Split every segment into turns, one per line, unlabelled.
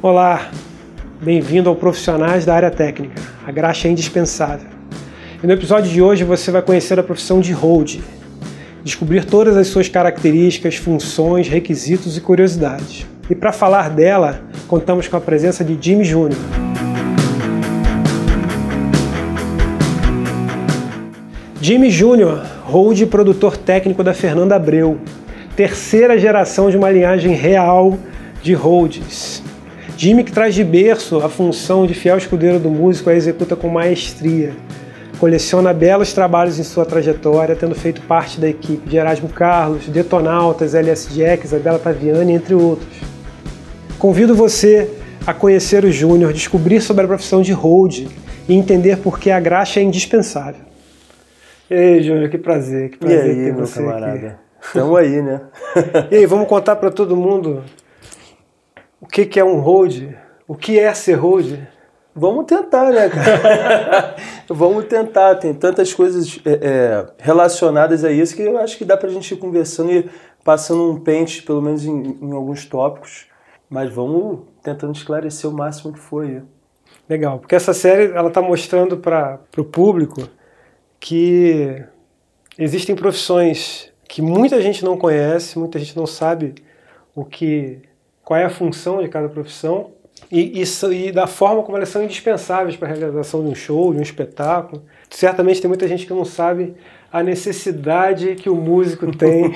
Olá, bem-vindo ao Profissionais da Área Técnica, a graxa é indispensável. E no episódio de hoje você vai conhecer a profissão de Hold, descobrir todas as suas características, funções, requisitos e curiosidades. E para falar dela, contamos com a presença de Jimmy Júnior. Jimmy Júnior, Hold produtor técnico da Fernanda Abreu, terceira geração de uma linhagem real de Holds Jimmy, que traz de berço a função de fiel escudeiro do músico, a executa com maestria. Coleciona belos trabalhos em sua trajetória, tendo feito parte da equipe de Erasmo Carlos, Detonautas, LS Jacks, Adela Taviani, entre outros. Convido você a conhecer o Júnior, descobrir sobre a profissão de hold e entender por que a graxa é indispensável. E aí, Júnior, que prazer, que prazer e aí, ter meu você camarada. aqui. Estamos aí, né? e aí, vamos contar para todo mundo o que, que é um road, o que é ser
road. Vamos tentar, né, cara? Vamos tentar. Tem tantas coisas é, é, relacionadas a isso que eu acho que dá pra gente ir conversando e passando um pente, pelo menos em, em alguns tópicos. Mas vamos tentando esclarecer o máximo que for aí.
Legal, porque essa série ela está mostrando para o público que existem profissões que muita gente não conhece, muita gente não sabe o que qual é a função de cada profissão e, e, e da forma como elas são indispensáveis para a realização de um show, de um espetáculo. Certamente tem muita gente que não sabe a necessidade que o músico tem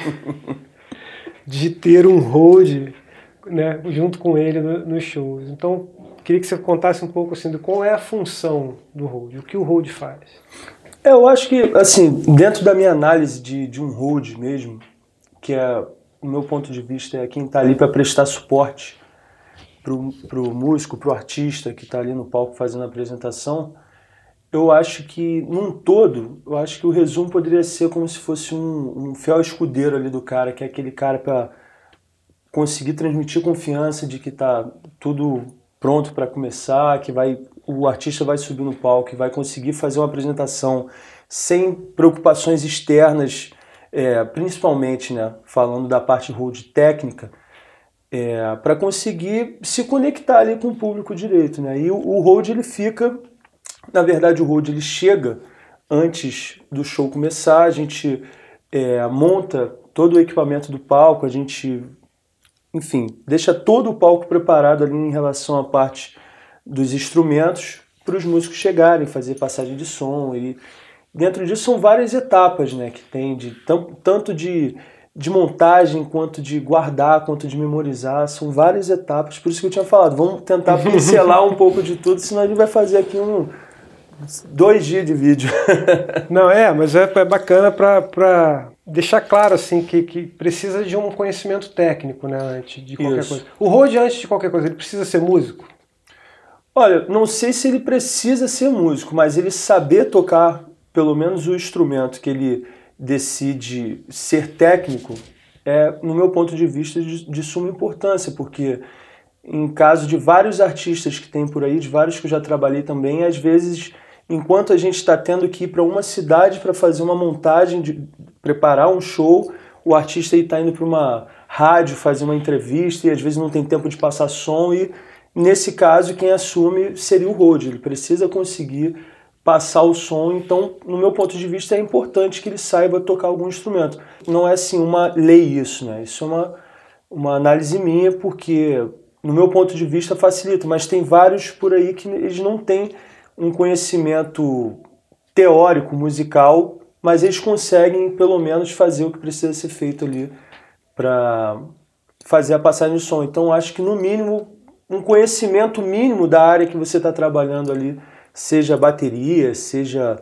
de ter um hold né, junto com ele no, nos shows. Então, queria que você contasse
um pouco assim, de qual é a função do hold, o que o hold faz. É, eu acho que, assim, dentro da minha análise de, de um hold mesmo, que é o meu ponto de vista é quem está ali para prestar suporte para o músico, para o artista que está ali no palco fazendo a apresentação. Eu acho que, num todo, eu acho que o resumo poderia ser como se fosse um, um fiel escudeiro ali do cara, que é aquele cara para conseguir transmitir confiança de que está tudo pronto para começar, que vai o artista vai subir no palco, e vai conseguir fazer uma apresentação sem preocupações externas é, principalmente né, falando da parte road técnica, é, para conseguir se conectar ali com o público direito. Né? E o, o ele fica, na verdade o road ele chega antes do show começar, a gente é, monta todo o equipamento do palco, a gente, enfim, deixa todo o palco preparado ali em relação à parte dos instrumentos para os músicos chegarem, fazer passagem de som e dentro disso são várias etapas né, que tem, de, tanto de, de montagem, quanto de guardar, quanto de memorizar, são várias etapas, por isso que eu tinha falado, vamos tentar pincelar um pouco de tudo, senão a gente vai fazer aqui um dois dias de vídeo. Não, é,
mas é, é bacana para deixar claro assim que, que precisa de um conhecimento
técnico, né, antes de qualquer isso. coisa. O Rode, antes de qualquer coisa, ele precisa ser músico? Olha, não sei se ele precisa ser músico, mas ele saber tocar pelo menos o instrumento que ele decide ser técnico, é, no meu ponto de vista, de, de suma importância, porque em caso de vários artistas que tem por aí, de vários que eu já trabalhei também, às vezes, enquanto a gente está tendo que ir para uma cidade para fazer uma montagem, de preparar um show, o artista está indo para uma rádio fazer uma entrevista e às vezes não tem tempo de passar som e nesse caso quem assume seria o road ele precisa conseguir passar o som, então, no meu ponto de vista, é importante que ele saiba tocar algum instrumento. Não é assim uma lei isso, né? Isso é uma, uma análise minha, porque, no meu ponto de vista, facilita, mas tem vários por aí que eles não têm um conhecimento teórico, musical, mas eles conseguem, pelo menos, fazer o que precisa ser feito ali para fazer a passagem de som. Então, acho que, no mínimo, um conhecimento mínimo da área que você está trabalhando ali seja bateria, seja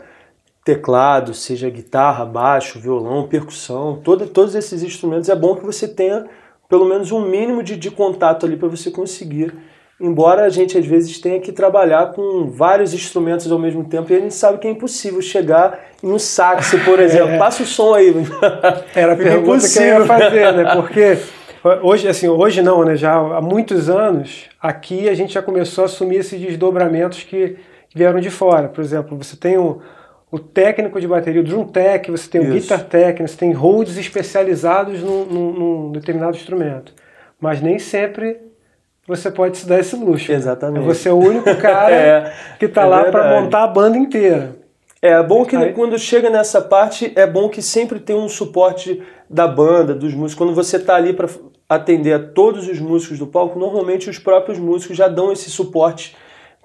teclado, seja guitarra, baixo, violão, percussão, todo, todos esses instrumentos é bom que você tenha pelo menos um mínimo de, de contato ali para você conseguir. Embora a gente às vezes tenha que trabalhar com vários instrumentos ao mesmo tempo e a gente sabe que é impossível chegar em um sax, por exemplo. É. Passa o som aí. Era a é pergunta impossível. que eu ia fazer, né?
Porque hoje, assim, hoje não, né? Já há muitos anos aqui a gente já começou a assumir esses desdobramentos que vieram de fora. Por exemplo, você tem o, o técnico de bateria, o drum tech, você tem o guitar tech, você tem holds especializados num, num, num, determinado instrumento. Mas nem sempre você pode se dar esse luxo. Exatamente. Você é o único cara é,
que está é lá para montar a banda inteira. É bom que Aí... quando chega nessa parte, é bom que sempre tem um suporte da banda, dos músicos. Quando você está ali para atender a todos os músicos do palco, normalmente os próprios músicos já dão esse suporte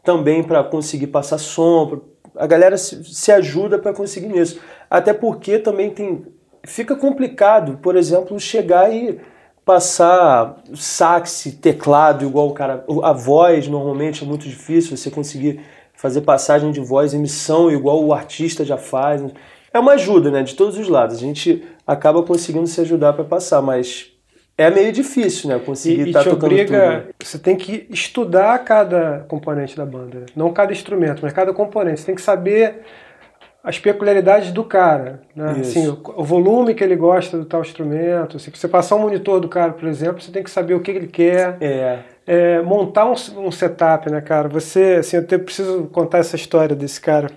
também para conseguir passar som. A galera se, se ajuda para conseguir isso Até porque também tem. Fica complicado, por exemplo, chegar e passar sax, teclado, igual o cara. A voz normalmente é muito difícil você conseguir fazer passagem de voz, emissão, igual o artista já faz. É uma ajuda, né? De todos os lados. A gente acaba conseguindo se ajudar para passar, mas é meio difícil, né? Conseguir estar tá tocando obriga, tudo. Né?
Você tem que estudar cada componente da banda, não cada instrumento, mas cada componente. Você tem que saber as peculiaridades do cara, né? assim, o, o, volume que ele gosta do tal instrumento. Se você passar um monitor do cara, por exemplo, você tem que saber o que ele quer. É. É, montar um, um, setup, né, cara? Você, assim, eu até preciso contar essa história desse cara,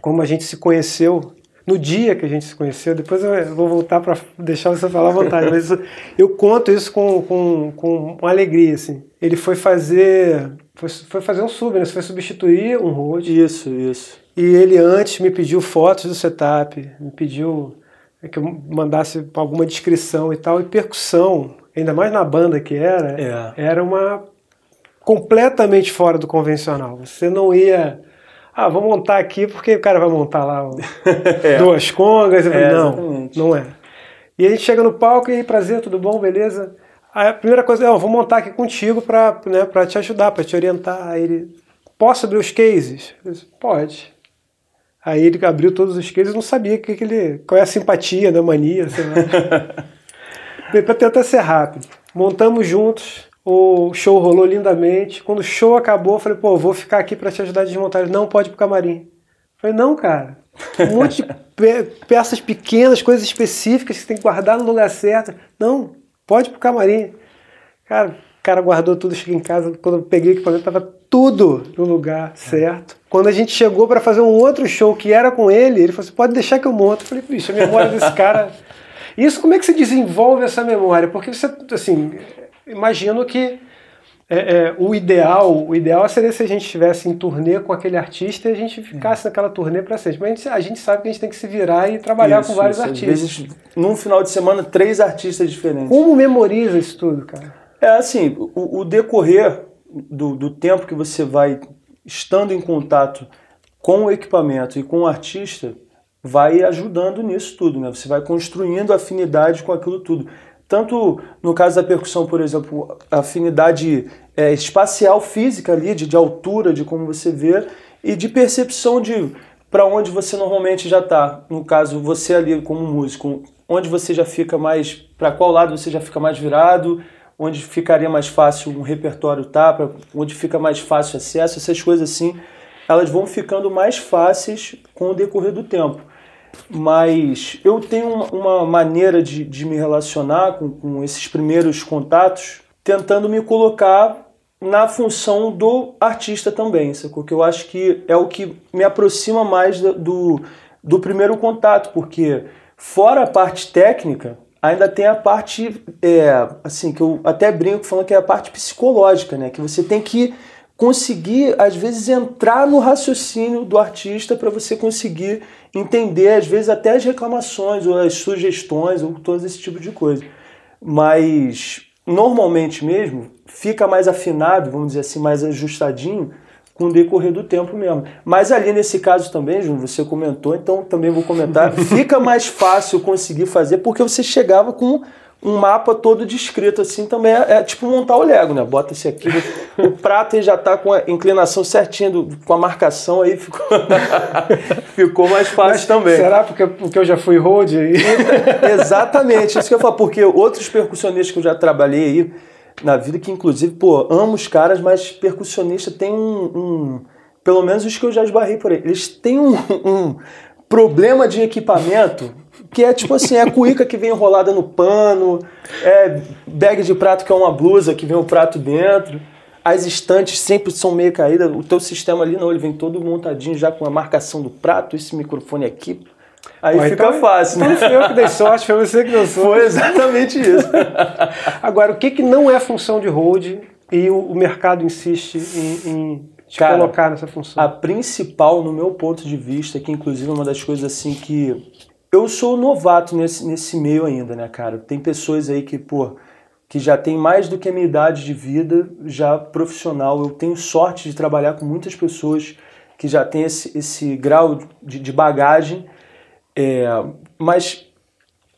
como a gente se conheceu no dia que a gente se conheceu, depois eu vou voltar para deixar você falar à vontade, mas eu conto isso com, com, com alegria, assim. Ele foi fazer, foi, foi fazer um sub, né? Você foi substituir um road. Isso, isso. E ele antes me pediu fotos do setup, me pediu né, que eu mandasse alguma descrição e tal, e percussão, ainda mais na banda que era, é. era uma completamente fora do convencional. Você não ia ah, vou montar aqui porque o cara vai montar lá
é. duas
congas. É, falei, é, não, não é. E a gente chega no palco e prazer, tudo bom, beleza? Aí a primeira coisa é, vou montar aqui contigo para né, pra te ajudar, para te orientar. Aí ele, posso abrir os cases? Eu disse, Pode. Aí ele abriu todos os cases, não sabia que, que ele, qual é a simpatia, né, mania, sei lá. para tentar ser rápido. Montamos juntos, o show rolou lindamente. Quando o show acabou, eu falei, pô, vou ficar aqui para te ajudar a desmontar. Ele, não pode ir pro camarim. Eu falei, não, cara. Um monte de pe peças pequenas, coisas específicas que você tem que guardar no lugar certo. Não, pode ir pro camarim. Cara, o cara guardou tudo, cheguei em casa, quando eu peguei o equipamento, tava tudo no lugar é. certo. Quando a gente chegou para fazer um outro show que era com ele, ele falou assim, pode deixar que eu monto. Eu falei, bicho, a memória desse cara... Isso, como é que você desenvolve essa memória? Porque você, assim, imagino que é, é, o ideal o ideal seria se a gente estivesse em turnê com aquele artista e a gente ficasse é. naquela turnê para sempre. Mas a gente, a gente, sabe que a gente tem que se virar
e trabalhar isso, com vários isso. artistas. vezes, num final de semana, três artistas diferentes. Como memoriza isso tudo, cara? É assim, o, o decorrer do, do, tempo que você vai estando em contato com o equipamento e com o artista vai ajudando nisso tudo, né? Você vai construindo afinidade com aquilo tudo tanto no caso da percussão, por exemplo, a afinidade é, espacial, física ali, de, de altura, de como você vê, e de percepção de para onde você normalmente já está. No caso, você ali como músico, onde você já fica mais, para qual lado você já fica mais virado, onde ficaria mais fácil um repertório tá, pra, onde fica mais fácil acesso, essas coisas assim, elas vão ficando mais fáceis com o decorrer do tempo mas eu tenho uma, maneira de, de, me relacionar com, com esses primeiros contatos, tentando me colocar na função do artista também, sacou? Que eu acho que é o que me aproxima mais do, do, do primeiro contato, porque fora a parte técnica, ainda tem a parte, é, assim, que eu até brinco falando que é a parte psicológica, né? Que você tem que conseguir, às vezes, entrar no raciocínio do artista para você conseguir entender, às vezes, até as reclamações ou as sugestões ou todo esse tipo de coisa. Mas normalmente mesmo fica mais afinado, vamos dizer assim, mais ajustadinho com o decorrer do tempo mesmo. Mas ali nesse caso também, Júnior, você comentou, então também vou comentar, fica mais fácil conseguir fazer porque você chegava com um mapa todo descrito, assim, também é, é tipo montar o Lego, né? Bota esse aqui, o prato ele já tá com a inclinação certinha, do, com a marcação aí ficou, ficou mais fácil Mas também. Será porque, porque eu já fui road aí? Exatamente, isso que eu falo, porque outros percussionistas que eu já trabalhei aí, na vida que, inclusive, pô, amo os caras, mas percussionista tem um, um. pelo menos os que eu já esbarrei por aí. Eles têm um, um problema de equipamento que é tipo assim, é a cuíca que vem enrolada no pano, é bag de prato que é uma blusa que vem o um prato dentro. As estantes sempre são meio caídas. O teu sistema ali não, ele vem todo montadinho já com a marcação do prato, esse microfone aqui. Aí fica então, fácil, né? Então foi eu que dei sorte, foi você que deu sorte. Foi exatamente isso. Agora, o que, que não é função de hold e o, o mercado insiste em, em te Cara, colocar nessa função? A principal, no meu ponto de vista, que inclusive é uma das coisas assim que eu sou novato nesse, nesse meio ainda, né, cara? Tem pessoas aí que, pô, que já tem mais do que a minha idade de vida, já profissional. Eu tenho sorte de trabalhar com muitas pessoas que já têm esse, esse grau de, de bagagem. É, mas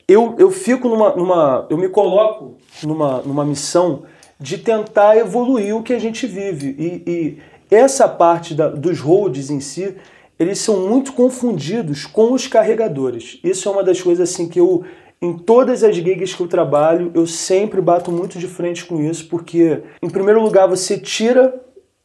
eu, eu fico numa, numa. Eu me coloco numa, numa missão de tentar evoluir o que a gente vive. E, e essa parte da, dos holds em si eles são muito confundidos com os carregadores. Isso é uma das coisas assim que eu, em todas as gigs que eu trabalho, eu sempre bato muito de frente com isso, porque, em primeiro lugar, você tira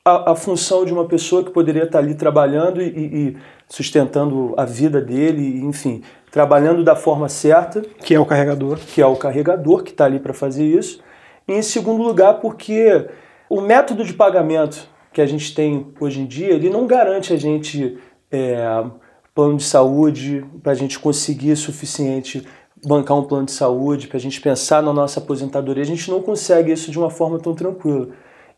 a, a função de uma pessoa que poderia estar ali trabalhando e, e sustentando a vida dele, enfim, trabalhando da forma certa. Que é o carregador. Que é o carregador que está ali para fazer isso. E, em segundo lugar, porque o método de pagamento que a gente tem hoje em dia, ele não garante a gente é, plano de saúde, para a gente conseguir suficiente bancar um plano de saúde, para a gente pensar na nossa aposentadoria. A gente não consegue isso de uma forma tão tranquila.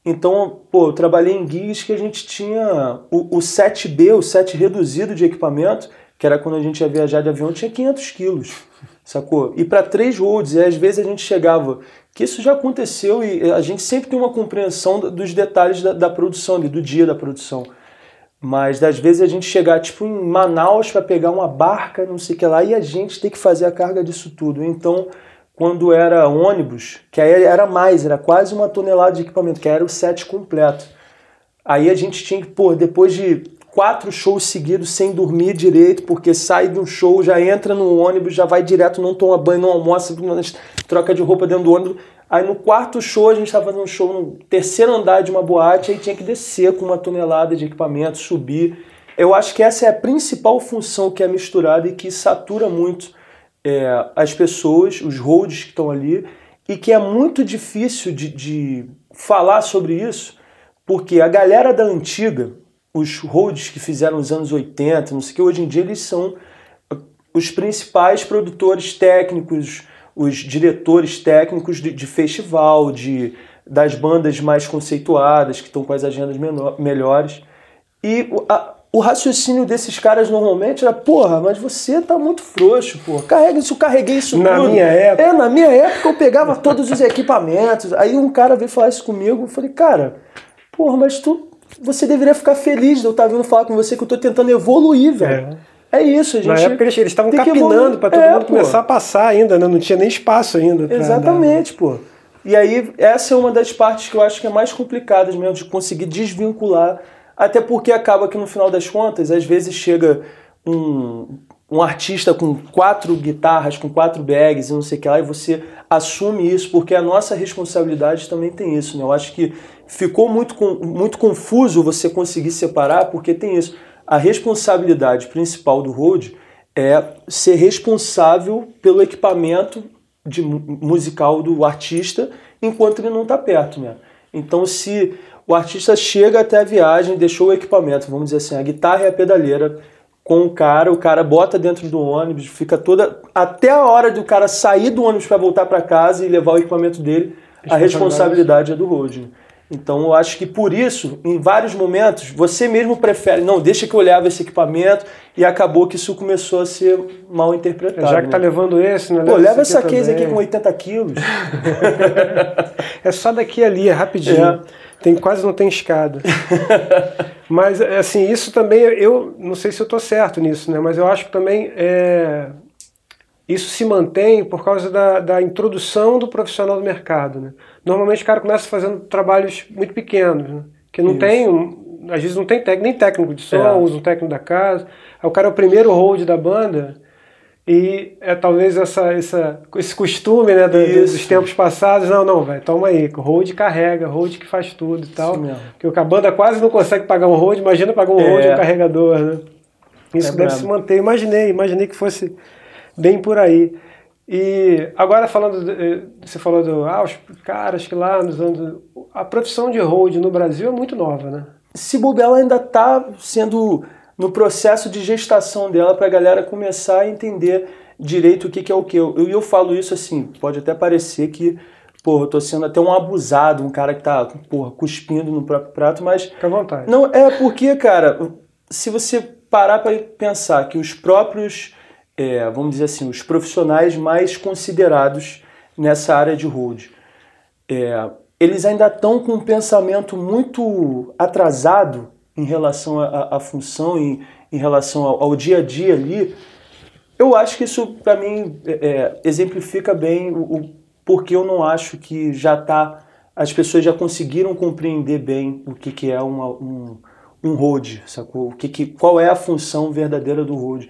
Então, pô, eu trabalhei em guias que a gente tinha o, o 7B, o 7 reduzido de equipamento, que era quando a gente ia viajar de avião, tinha 500 quilos, sacou? E para três roads, e às vezes a gente chegava, que isso já aconteceu e a gente sempre tem uma compreensão dos detalhes da, da produção, do dia da produção. Mas das vezes a gente chegar tipo em Manaus para pegar uma barca, não sei o que lá, e a gente tem que fazer a carga disso tudo. Então, quando era ônibus, que aí era mais, era quase uma tonelada de equipamento, que era o set completo. Aí a gente tinha que, pô, depois de quatro shows seguidos sem dormir direito, porque sai de um show, já entra no ônibus, já vai direto, não toma banho, não almoça, troca de roupa dentro do ônibus Aí no quarto show, a gente estava fazendo um show no terceiro andar de uma boate, aí tinha que descer com uma tonelada de equipamento, subir. Eu acho que essa é a principal função que é misturada e que satura muito é, as pessoas, os roads que estão ali, e que é muito difícil de, de falar sobre isso, porque a galera da antiga, os roads que fizeram nos anos 80, não sei o que, hoje em dia eles são os principais produtores técnicos, os diretores técnicos de, de festival, de, das bandas mais conceituadas, que estão com as agendas menor, melhores. E a, o raciocínio desses caras normalmente era, porra, mas você tá muito frouxo, porra. Carrega isso, carreguei isso na tudo. minha época. É, na minha época eu pegava todos os equipamentos. Aí um cara veio falar isso comigo, eu falei, cara, porra, mas tu você deveria ficar feliz de eu estar tá vindo falar com você que eu tô tentando evoluir, velho. É. É isso, gente. Na época eles estavam capinando para todo é, mundo pô. começar a
passar ainda, né? Não tinha nem espaço ainda. Exatamente, andar, né? pô.
E aí, essa é uma das partes que eu acho que é mais complicada mesmo, de conseguir desvincular. Até porque acaba que no final das contas, às vezes chega um, um artista com quatro guitarras, com quatro bags e não sei o que lá, e você assume isso, porque a nossa responsabilidade também tem isso, né? Eu acho que ficou muito, muito confuso você conseguir separar, porque tem isso a responsabilidade principal do road é ser responsável pelo equipamento de, musical do artista enquanto ele não está perto, né? Então, se o artista chega até a viagem, deixou o equipamento, vamos dizer assim, a guitarra e a pedaleira com o cara, o cara bota dentro do ônibus, fica toda até a hora do cara sair do ônibus para voltar para casa e levar o equipamento dele, a responsabilidade é do road. Então eu acho que por isso, em vários momentos, você mesmo prefere, não, deixa que eu leve esse equipamento e acabou que isso começou a ser mal interpretado. Já que tá né? tá
levando esse, né? Pô, leva essa aqui case aqui com
80 quilos.
é só daqui ali, é rapidinho. É. Tem, quase não tem escada. Mas, assim, isso também, eu não sei se eu tô certo nisso, né? Mas eu acho que também é, isso se mantém por causa da, da introdução do profissional do mercado. Né? Normalmente o cara começa fazendo trabalhos muito pequenos, né? que não Isso. tem, às vezes não tem nem técnico de som, é. usa um técnico da casa. Aí o cara é o primeiro hold da banda e é talvez essa, essa esse costume né, do, dos tempos passados. Não, não, velho, toma aí, hold carrega, hold que faz tudo e tal. Porque a banda quase não consegue pagar um hold, imagina pagar um é. hold e um carregador, né? Isso é deve bravo. se manter. Imaginei, imaginei que fosse bem por aí. E agora falando, eh, você falou do, ah, os
caras que lá nos anos... A profissão de hold no Brasil é muito nova, né? Se bobear, ela ainda está sendo no processo de gestação dela para a galera começar a entender direito o que, que é o que. E eu, eu falo isso assim, pode até parecer que porra, eu tô sendo até um abusado, um cara que tá, porra, cuspindo no próprio prato, mas. Fica à vontade. Não, é porque, cara, se você parar para pensar que os próprios é, vamos dizer assim, os profissionais mais considerados nessa área de hold. É, eles ainda estão com um pensamento muito atrasado em relação à função, em, em relação ao, ao, dia a dia ali. Eu acho que isso, para mim, é, é, exemplifica bem o, o porquê eu não acho que já está. As pessoas já conseguiram compreender bem o que, que é uma, um, um hold, sacou? O que que, qual é a função verdadeira do hold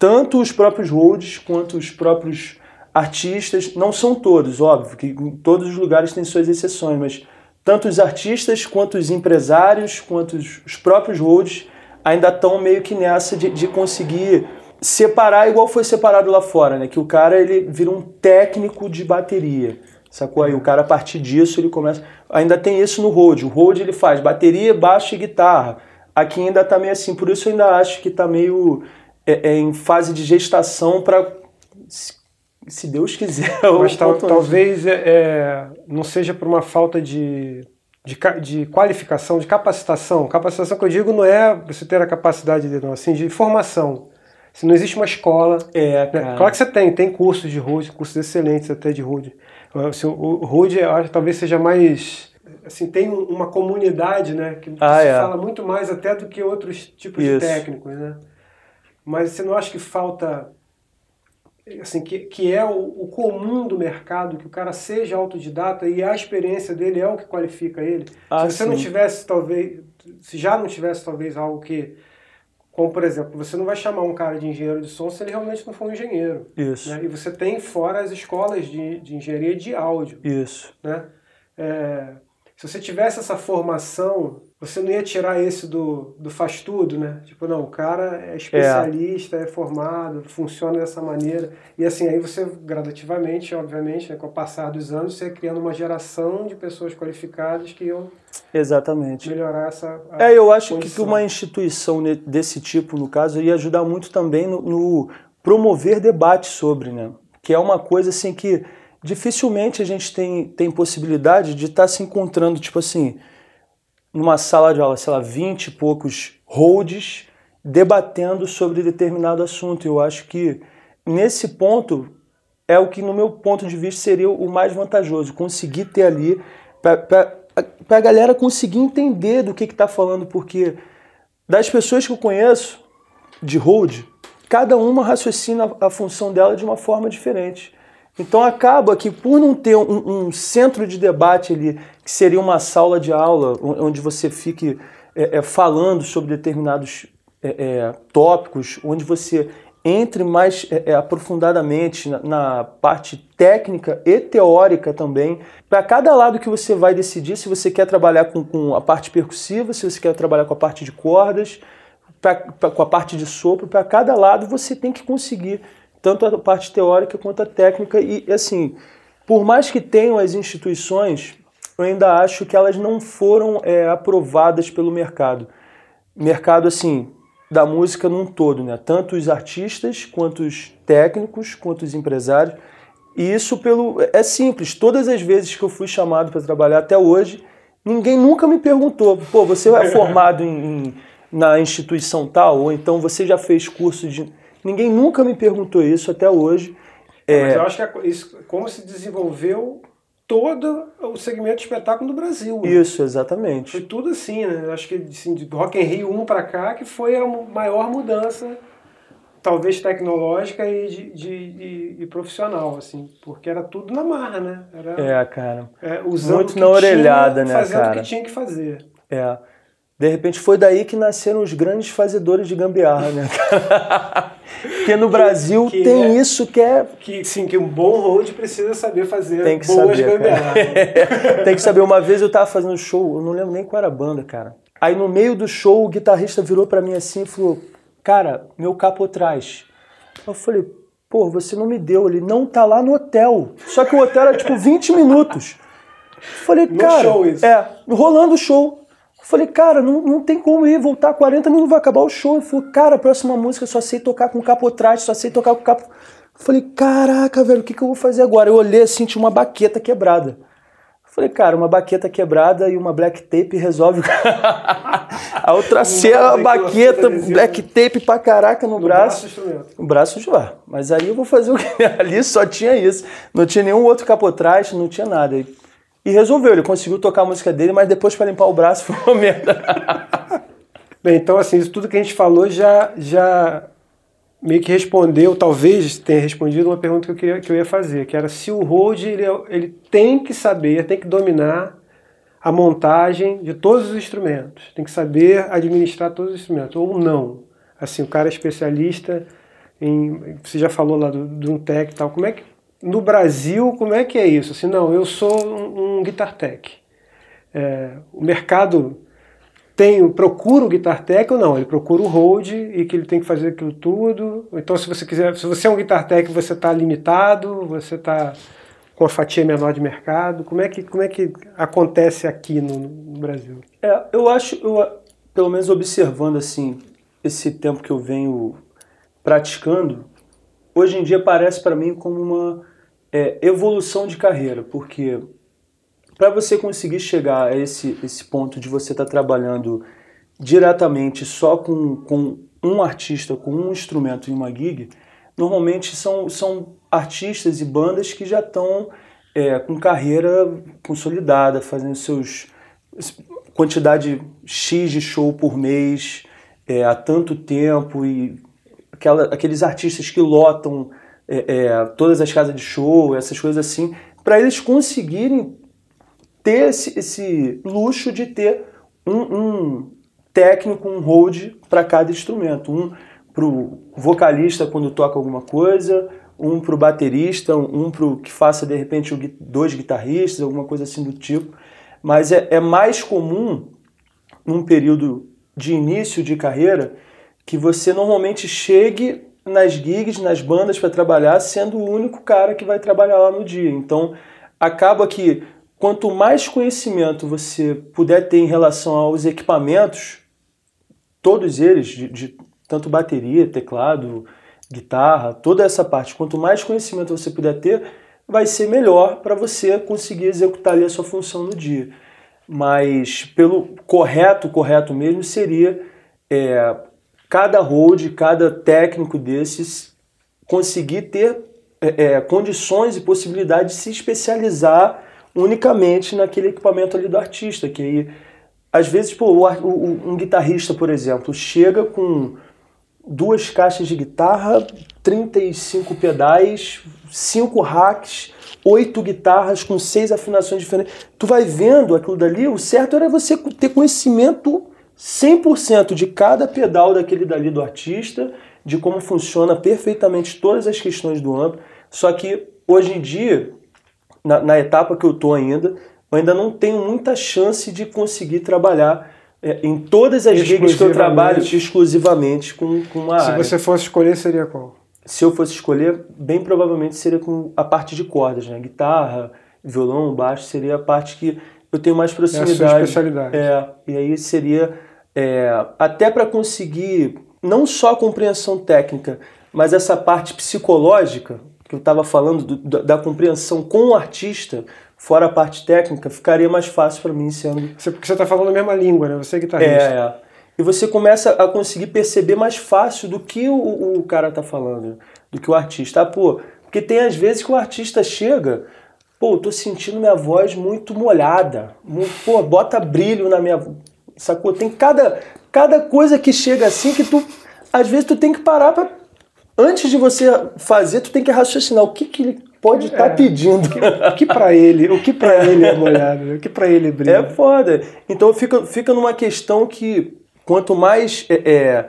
tanto os próprios roads quanto os próprios artistas, não são todos, óbvio, que todos os lugares têm suas exceções, mas tanto os artistas quanto os empresários, quanto os próprios roads ainda estão meio que nessa de, de conseguir separar igual foi separado lá fora, né? Que o cara ele vira um técnico de bateria. Sacou aí? O cara a partir disso ele começa. Ainda tem isso no road. O road ele faz bateria, baixo e guitarra. Aqui ainda tá meio assim, por isso eu ainda acho que tá meio é, é, em fase de gestação para se Deus quiser. Mas tal, talvez
é, é, não seja por uma falta de, de, de, qualificação, de capacitação. Capacitação que eu digo não é você ter a capacidade de, não, assim, de formação. Se não existe uma escola. É, né? Claro que você tem, tem cursos de Rude, cursos excelentes até de Rude. Assim, o Rude talvez seja mais. Assim, tem uma comunidade né, que ah, se é. fala muito mais até do que outros tipos Isso. de técnicos. Né? Mas você não acha que falta, assim, que, que é o, o comum do mercado, que o cara seja autodidata e a experiência dele é o que qualifica ele? Ah, se você sim. não tivesse, talvez, se já não tivesse, talvez, algo que como, por exemplo, você não vai chamar um cara de engenheiro de som se ele realmente não for um engenheiro. Isso. Né? E você tem fora as escolas de, de engenharia de áudio. Isso. Né? É, se você tivesse essa formação você não ia tirar esse do, do faz tudo, né? Tipo, não, o cara é especialista, é. é formado, funciona dessa maneira. E assim, aí você gradativamente, obviamente, né, com o passar dos anos, você ia criando uma geração de pessoas qualificadas que iam
Exatamente.
melhorar essa. É, eu
acho que uma instituição desse tipo, no caso, ia ajudar muito também no, no promover debate sobre, né? Que é uma coisa assim que dificilmente a gente tem, tem possibilidade de estar tá se encontrando, tipo assim numa sala de aula, sei lá, 20 e poucos holds debatendo sobre determinado assunto. Eu acho que nesse ponto é o que, no meu ponto de vista, seria o mais vantajoso, conseguir ter ali para a galera conseguir entender do que está falando, porque das pessoas que eu conheço de hold, cada uma raciocina a função dela de uma forma diferente. Então acaba que por não ter um, um centro de debate ali, que seria uma sala de aula, onde você fique é, é, falando sobre determinados é, é tópicos, onde você entre mais é, é, aprofundadamente na, na, parte técnica e teórica também. Para cada lado que você vai decidir, se você quer trabalhar com, com a parte percussiva, se você quer trabalhar com a parte de cordas, pra, pra, com a parte de sopro, para cada lado você tem que conseguir tanto a parte teórica quanto a técnica. E, assim, por mais que tenham as instituições, eu ainda acho que elas não foram é, aprovadas pelo mercado. Mercado, assim, da música num todo, né? Tanto os artistas, quanto os técnicos, quanto os empresários. E isso pelo é simples. Todas as vezes que eu fui chamado para trabalhar até hoje, ninguém nunca me perguntou: "Pô, você é formado em, em, na instituição tal ou então você já fez curso de Ninguém nunca me perguntou isso até hoje. É... Mas é, eu acho que
é isso, como se desenvolveu todo o segmento de espetáculo do Brasil. Né? Isso,
exatamente. Foi
tudo assim, né? Eu acho que assim, de Rock and Rio 1 para cá que foi a maior mudança, talvez tecnológica e, de, de, de, profissional, assim. Porque era tudo na marra, né? Era, é, cara. É, usando Muito na orelhada, tinha, né, fazendo cara? Fazendo o que tinha que fazer.
É. De repente foi daí que nasceram os grandes fazedores de gambiarra, né? Porque no Brasil que tem é, isso que é.
Que, sim, que um bom road precisa saber fazer tem que boas saber, gambiarra.
tem que saber. Uma vez eu tava fazendo show, eu não lembro nem qual era a banda, cara. Aí no meio do show o guitarrista virou para mim assim e falou: Cara, meu capo atrás. Eu falei, pô, você não me deu, ele não tá lá no hotel. Só que o hotel era tipo 20 minutos. Eu falei, no cara. Show isso. É, rolando o show. Eu falei, cara, não, não tem como ir, voltar 40 minutos, vai acabar o show. Ele falou, cara, a próxima música só sei tocar com capotraste, só sei tocar com capo. Eu falei, caraca, velho, o que, que eu vou fazer agora? Eu olhei assim, tinha uma baqueta quebrada. Eu falei, cara, uma baqueta quebrada e uma black tape resolve. Aí eu tracei a baqueta, black tape pra caraca no, no braço. braço no braço de lá. Mas aí eu vou fazer o quê? Ali só tinha isso. Não tinha nenhum outro capotraste, não tinha nada. E e resolveu, ele conseguiu tocar a música dele, mas depois para limpar o braço foi uma merda.
Bem, então assim, isso tudo que a gente falou já, já meio que respondeu, talvez tenha respondido uma pergunta que eu, queria, que eu ia fazer, que era se o road ele, ele tem que saber, tem que dominar a montagem de todos os instrumentos, tem que saber administrar todos os instrumentos, ou não. Assim, o cara é especialista em. Você já falou lá do, do um tech e tal. Como é que no Brasil, como é que é isso? Assim, não, eu sou um, um guitar tech. É, o mercado tem, procura o guitar tech ou não? Ele procura o hold e que ele tem que fazer aquilo tudo. Então, se você quiser, se você é um guitar tech, você está limitado, você está com a fatia menor de mercado. Como é que, como é que acontece aqui no, no Brasil?
É, eu acho, eu, pelo menos observando assim esse tempo que eu venho praticando, hoje em dia parece para mim como uma é, evolução de carreira, porque para você conseguir chegar a esse, esse ponto de você estar tá trabalhando diretamente só com, com um artista, com um instrumento em uma gig, normalmente são, são artistas e bandas que já estão é, com carreira consolidada, fazendo seus quantidade X de show por mês é, há tanto tempo e aquela, aqueles artistas que lotam é, é, todas as casas de show, essas coisas assim, para eles conseguirem ter esse, esse luxo de ter um, um técnico, um hold para cada instrumento. Um para o vocalista quando toca alguma coisa, um para o baterista, um para o que faça de repente dois guitarristas, alguma coisa assim do tipo. Mas é, é mais comum num período de início de carreira que você normalmente chegue nas gigs, nas bandas para trabalhar, sendo o único cara que vai trabalhar lá no dia. Então, acaba que quanto mais conhecimento você puder ter em relação aos equipamentos, todos eles, de, de tanto bateria, teclado, guitarra, toda essa parte, quanto mais conhecimento você puder ter, vai ser melhor para você conseguir executar ali a sua função no dia. Mas pelo correto, correto mesmo seria é, cada hold, cada técnico desses conseguir ter é, é, condições e possibilidade de se especializar unicamente naquele equipamento ali do artista, que aí às vezes pô, o, o, um guitarrista, por exemplo, chega com duas caixas de guitarra, 35 pedais, cinco hacks, oito guitarras com seis afinações diferentes. Tu vai vendo aquilo dali, o certo era você ter conhecimento 100% de cada pedal daquele dali do artista, de como funciona perfeitamente todas as questões do amp. Só que hoje em dia, na, na etapa que eu estou ainda, eu ainda não tenho muita chance de conseguir trabalhar é, em todas as gigs que eu trabalho exclusivamente com, com uma Se área. Se você fosse escolher, seria qual? Se eu fosse escolher, bem provavelmente seria com a parte de cordas, né? Guitarra, violão, baixo, seria a parte que eu tenho mais proximidade. É a sua especialidade. É, e aí seria é, até para conseguir não só a compreensão técnica, mas essa parte psicológica que eu estava falando do, da, da, compreensão com o artista, fora a parte técnica, ficaria mais fácil para mim sendo. Você, porque você está falando a mesma língua, né? Você é guitarrista. É, é. E você começa a conseguir perceber mais fácil do que o, o cara está falando, do que o artista. Ah, pô, porque tem às vezes que o artista chega, pô, eu tô sentindo minha voz muito molhada. Muito, pô, bota brilho na minha. Sacou? Tem cada, cada coisa que chega assim que tu, às vezes, tu tem que parar para Antes de você fazer, tu tem que raciocinar o que, que ele pode estar tá é, pedindo. O que, que para ele, o que para ele é molhado, o que para ele brilha. É foda. Então fica, fica numa questão que quanto mais é, é,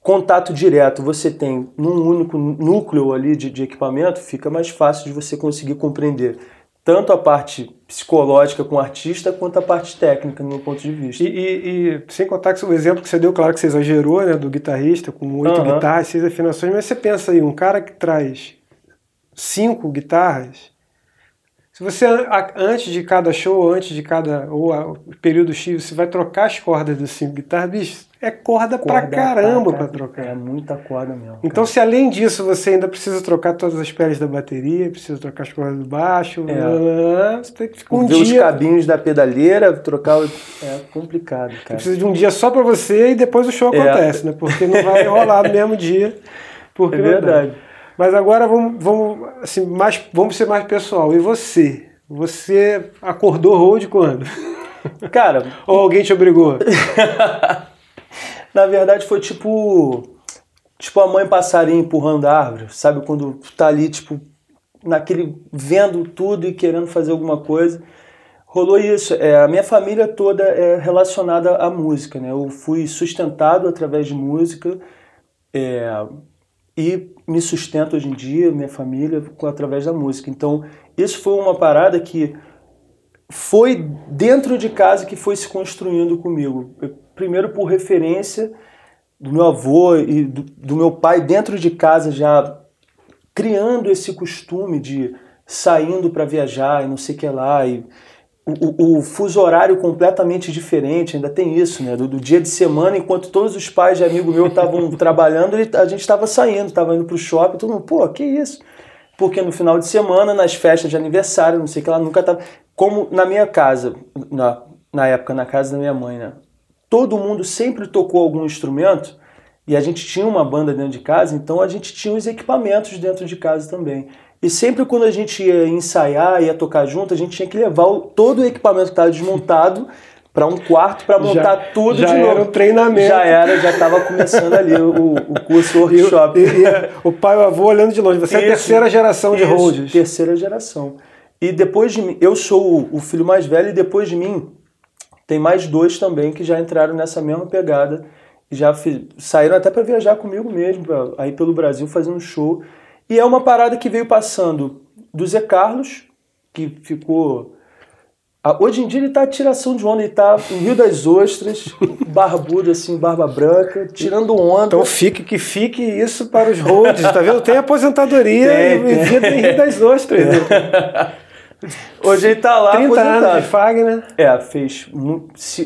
contato direto você tem num único núcleo ali de, de equipamento, fica mais fácil de você conseguir compreender tanto a parte psicológica com o artista quanto a parte técnica, no meu ponto de vista. E, e, e sem contar que o exemplo que você deu,
claro que você exagerou, né, do guitarrista com oito uhum. guitarras, seis afinações, mas você pensa aí, um cara que traz cinco guitarras, se você antes de cada show, antes de cada ou período X, você vai trocar as cordas das cinco guitarras, bicho, é
corda, corda pra caramba pra, pra, trocar. É muita corda mesmo.
Então, cara. se além disso você ainda precisa trocar todas as peles da bateria, precisa trocar as cordas do baixo, é. você tem que ficar um Ver dia. os
cabinhos da pedaleira, trocar. É complicado, cara. Você precisa de um dia
só pra você e depois o show é. acontece, né? Porque não vai rolar no mesmo dia. Porque é verdade. Mas agora vamos, vamos, assim, mais, vamos ser mais pessoal. E você? Você acordou
road quando? Cara. Ou alguém te obrigou? Na verdade, foi tipo. Tipo a mãe passarinho empurrando a árvore, sabe? Quando tá ali, tipo, naquele. vendo tudo e querendo fazer alguma coisa. Rolou isso. É, a minha família toda é relacionada à música, né? Eu fui sustentado através de música. É, e me sustento hoje em dia, minha família, através da música. Então, isso foi uma parada que foi dentro de casa que foi se construindo comigo. Primeiro por referência do meu avô e do, do meu pai dentro de casa já criando esse costume de saindo para viajar e não sei o que lá e o, o, o, fuso horário completamente diferente, ainda tem isso, né? Do, do, dia de semana, enquanto todos os pais de amigo meu estavam trabalhando, a gente estava saindo, estava indo para o shopping, todo mundo, pô, que isso? Porque no final de semana, nas festas de aniversário, não sei o que lá, nunca estava. Como na minha casa, na, na época, na casa da minha mãe, né? Todo mundo sempre tocou algum instrumento e a gente tinha uma banda dentro de casa, então a gente tinha os equipamentos dentro de casa também. E sempre quando a gente ia ensaiar, ia tocar junto, a gente tinha que levar o, todo o equipamento que estava desmontado para um quarto para montar já, tudo já de novo. Já era um treinamento. Já era, já estava começando ali o, o curso o workshop. E, e, e, o pai e o avô olhando de longe. Você é isso, é a terceira geração de Rhodes? Terceira geração. E depois de mim, eu sou o filho mais velho, e depois de mim tem mais dois também que já entraram nessa mesma pegada. Já fiz, saíram até para viajar comigo mesmo, pra, aí pelo Brasil fazendo show. E é uma parada que veio passando do Zé Carlos, que ficou. Hoje em dia ele tá tiração de onda, ele tá em Rio das Ostras, barbudo assim, barba branca, tirando onda. Então fique que fique isso para os roads, tá vendo? Tem aposentadoria tem, e tem. vida em Rio das Ostras. É. Hoje ele tá lá 30 aposentado. anos de Fagner. É, fez.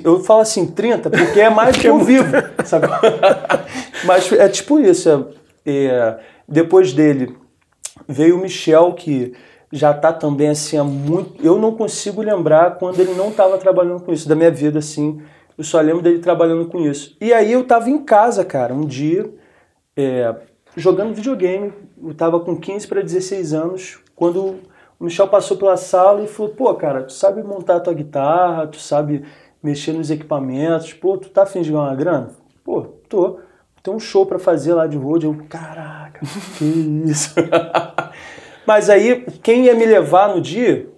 Eu falo assim, 30, porque é mais que eu é vivo. Sabe? Mas é tipo isso. É, é, depois dele veio o Michel, que já tá também assim há muito. Eu não consigo lembrar quando ele não estava trabalhando com isso, da minha vida assim. Eu só lembro dele trabalhando com isso. E aí eu tava em casa, cara, um dia, é, jogando videogame. Eu tava com 15 para 16 anos, quando o Michel passou pela sala e falou: pô, cara, tu sabe montar a tua guitarra, tu sabe mexer nos equipamentos, pô, tu tá afim de ganhar uma grana? Pô, tô. Tem um show para fazer lá de road. Eu, caraca, que isso. Mas aí, quem ia me levar no dia,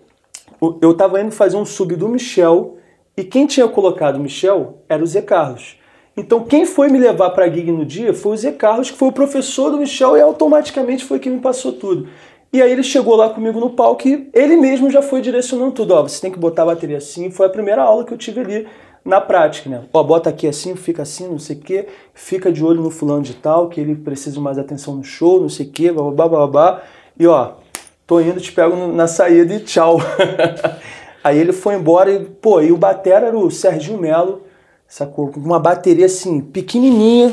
eu tava indo fazer um sub do Michel, e quem tinha colocado o Michel era o Zé Carlos. Então, quem foi me levar para a gig no dia foi o Zé Carlos, que foi o professor do Michel e automaticamente foi quem me passou tudo. E aí ele chegou lá comigo no palco e ele mesmo já foi direcionando tudo. Ó, você tem que botar a bateria assim. Foi a primeira aula que eu tive ali na prática, né? Ó, bota aqui assim, fica assim, não sei o quê. Fica de olho no fulano de tal, que ele precisa mais atenção no show, não sei o quê, blá, blá, blá, blá. E ó, tô indo, te pego na saída e tchau. aí ele foi embora e, pô, e o batera era o Serginho Melo, sacou? Com uma bateria assim, pequenininha.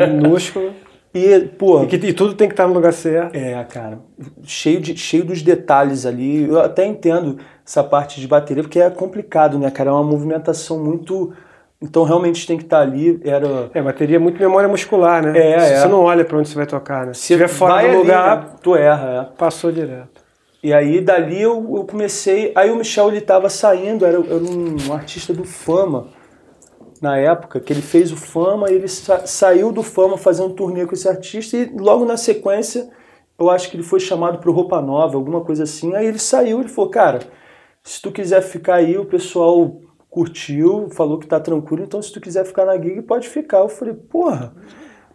É, minúscula. E, porra, e, que, e tudo tem que estar tá no lugar certo. É, cara. Cheio, de, cheio dos detalhes ali. Eu até entendo essa parte de bateria, porque é complicado, né, cara? É uma movimentação muito. Então realmente tem que estar tá ali. Era... É, bateria é muito memória muscular, né? É, é. Você não olha
para onde você vai tocar, né? Se estiver fora do lugar, ali, né?
tu erra. É. Passou direto. E aí dali eu, eu comecei. Aí o Michel ele tava saindo, era, era um artista do Fama na época, que ele fez o Fama e ele sa saiu do Fama fazendo um turnê com esse artista e logo na sequência, eu acho que ele foi chamado para o Roupa Nova, alguma coisa assim. Aí ele saiu, ele falou, cara, se tu quiser ficar aí, o pessoal curtiu, falou que tá tranquilo, então se tu quiser ficar na gig, pode ficar. Eu falei, porra...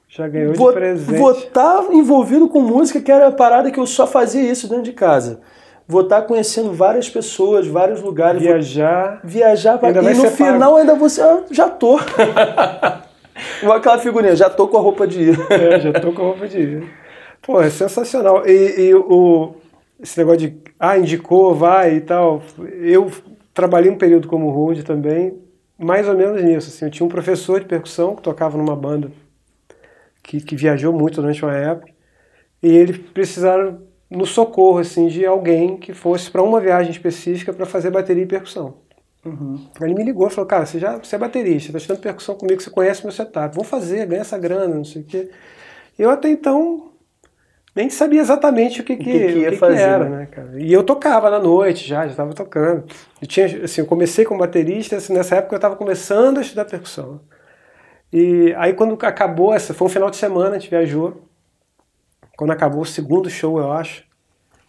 Já ganhou vou, de presente. Vou estar tá envolvido com música, que era a parada que eu só fazia isso dentro de casa vou estar tá conhecendo várias pessoas, vários lugares. Viajar. Vou... Viajar para. E no final pago. ainda você. Ah, já tô. Aquela figurinha, já tô com a roupa de ir. É, já tô com a roupa de ir. Pô, é sensacional.
E, e o, esse negócio de, ah, indicou, vai e tal. Eu trabalhei um período como road também, mais ou menos nisso. Assim, eu tinha um professor de percussão que tocava numa banda que, que viajou muito durante uma época. E eles precisaram no socorro assim de alguém que fosse para uma viagem específica para fazer bateria e percussão. Uhum. Ele me ligou e falou, cara, você já você é baterista, está estudando percussão comigo, você conhece meu setup, vou fazer, ganha essa grana, não sei o quê. Eu até então nem sabia exatamente o que, que, que, que, o que, fazer, que era, né? né, cara? E eu tocava na noite já, já estava tocando. Eu, tinha, assim, eu comecei como baterista, assim, nessa época eu estava começando a estudar percussão. E aí quando acabou, essa, foi um final de semana, a gente viajou, quando acabou o segundo show, eu acho.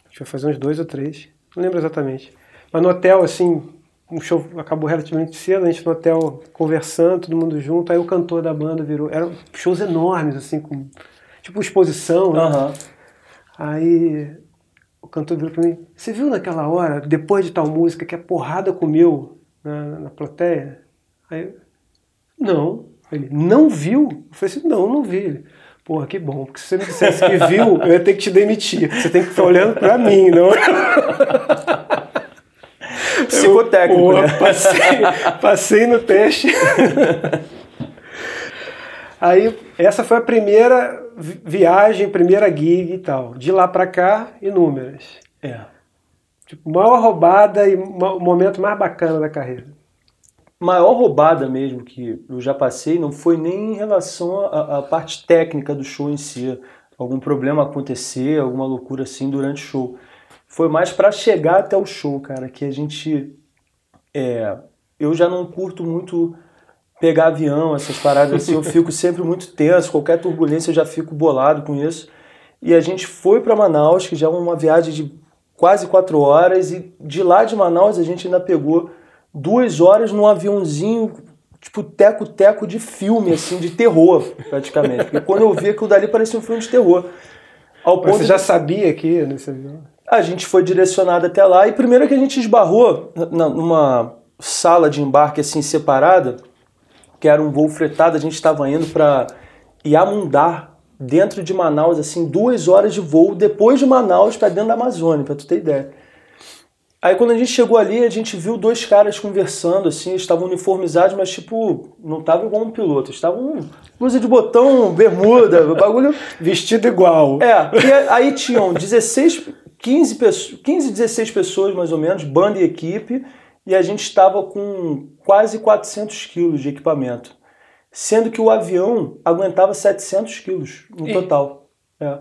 Acho que fazer uns dois ou três. Não lembro exatamente. Mas no hotel, assim, o show acabou relativamente cedo, a gente no hotel conversando, todo mundo junto. Aí o cantor da banda virou. Eram shows enormes, assim, com tipo exposição. Né? Uhum. Aí o cantor virou pra mim: Você viu naquela hora, depois de tal música, que a porrada comeu na, na plateia? Aí eu, Não. Ele: Não viu? Eu falei assim: Não, não vi. Ele, Porra, que bom, porque se você me dissesse que viu, eu ia ter que te demitir. Você tem que ficar olhando para mim, não. Psicotécnico. Né? Porra, né? passei, passei no teste. Aí, essa foi a primeira viagem, primeira gig e tal. De lá para cá, inúmeras. É. Tipo, maior roubada e o momento mais bacana da carreira
maior roubada mesmo que eu já passei não foi nem em relação à, parte técnica do show em si, algum problema acontecer, alguma loucura assim durante o show. Foi mais para chegar até o show, cara, que a gente. É, eu já não curto muito pegar avião, essas paradas assim, eu fico sempre muito tenso, qualquer turbulência eu já fico bolado com isso. E a gente foi para Manaus, que já é uma viagem de quase quatro horas, e de lá de Manaus a gente ainda pegou duas horas num aviãozinho, tipo, teco-teco de filme, assim, de terror, praticamente. Porque quando eu vi aquilo dali, parecia um filme de terror. Ao ponto você já de... sabia que ia nesse avião? A gente foi direcionado até lá e primeiro que a gente esbarrou numa sala de embarque, assim, separada, que era um voo fretado, a gente estava indo para Iamundá, dentro de Manaus, assim, duas horas de voo depois de Manaus para dentro da Amazônia, para tu ter ideia. Aí quando a gente chegou ali, a gente viu dois caras conversando, assim, estavam uniformizados, mas tipo, não estavam igual um piloto, estavam blusa de botão, bermuda, bagulho. Vestido igual. É, e aí tinham 16, 15, pessoas, 15, 16 pessoas mais ou menos, banda e equipe, e a gente estava com quase 400 quilos de equipamento, sendo que o avião aguentava 700 quilos no total. E... É.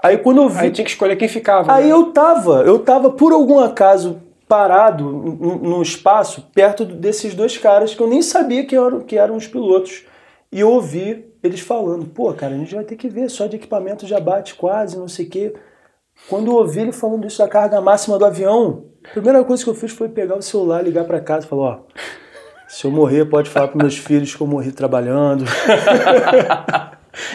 Aí quando eu vi. Aí tinha que escolher quem ficava. Aí né? eu tava, eu tava por algum acaso parado num espaço perto desses dois caras que eu nem sabia que eram, que eram os pilotos. E eu ouvi eles falando: pô, cara, a gente vai ter que ver, só de equipamento já bate quase, não sei o quê. Quando eu ouvi ele falando isso da carga máxima do avião, a primeira coisa que eu fiz foi pegar o celular, ligar para casa e falar: ó, se eu morrer, pode falar para meus filhos que eu morri trabalhando.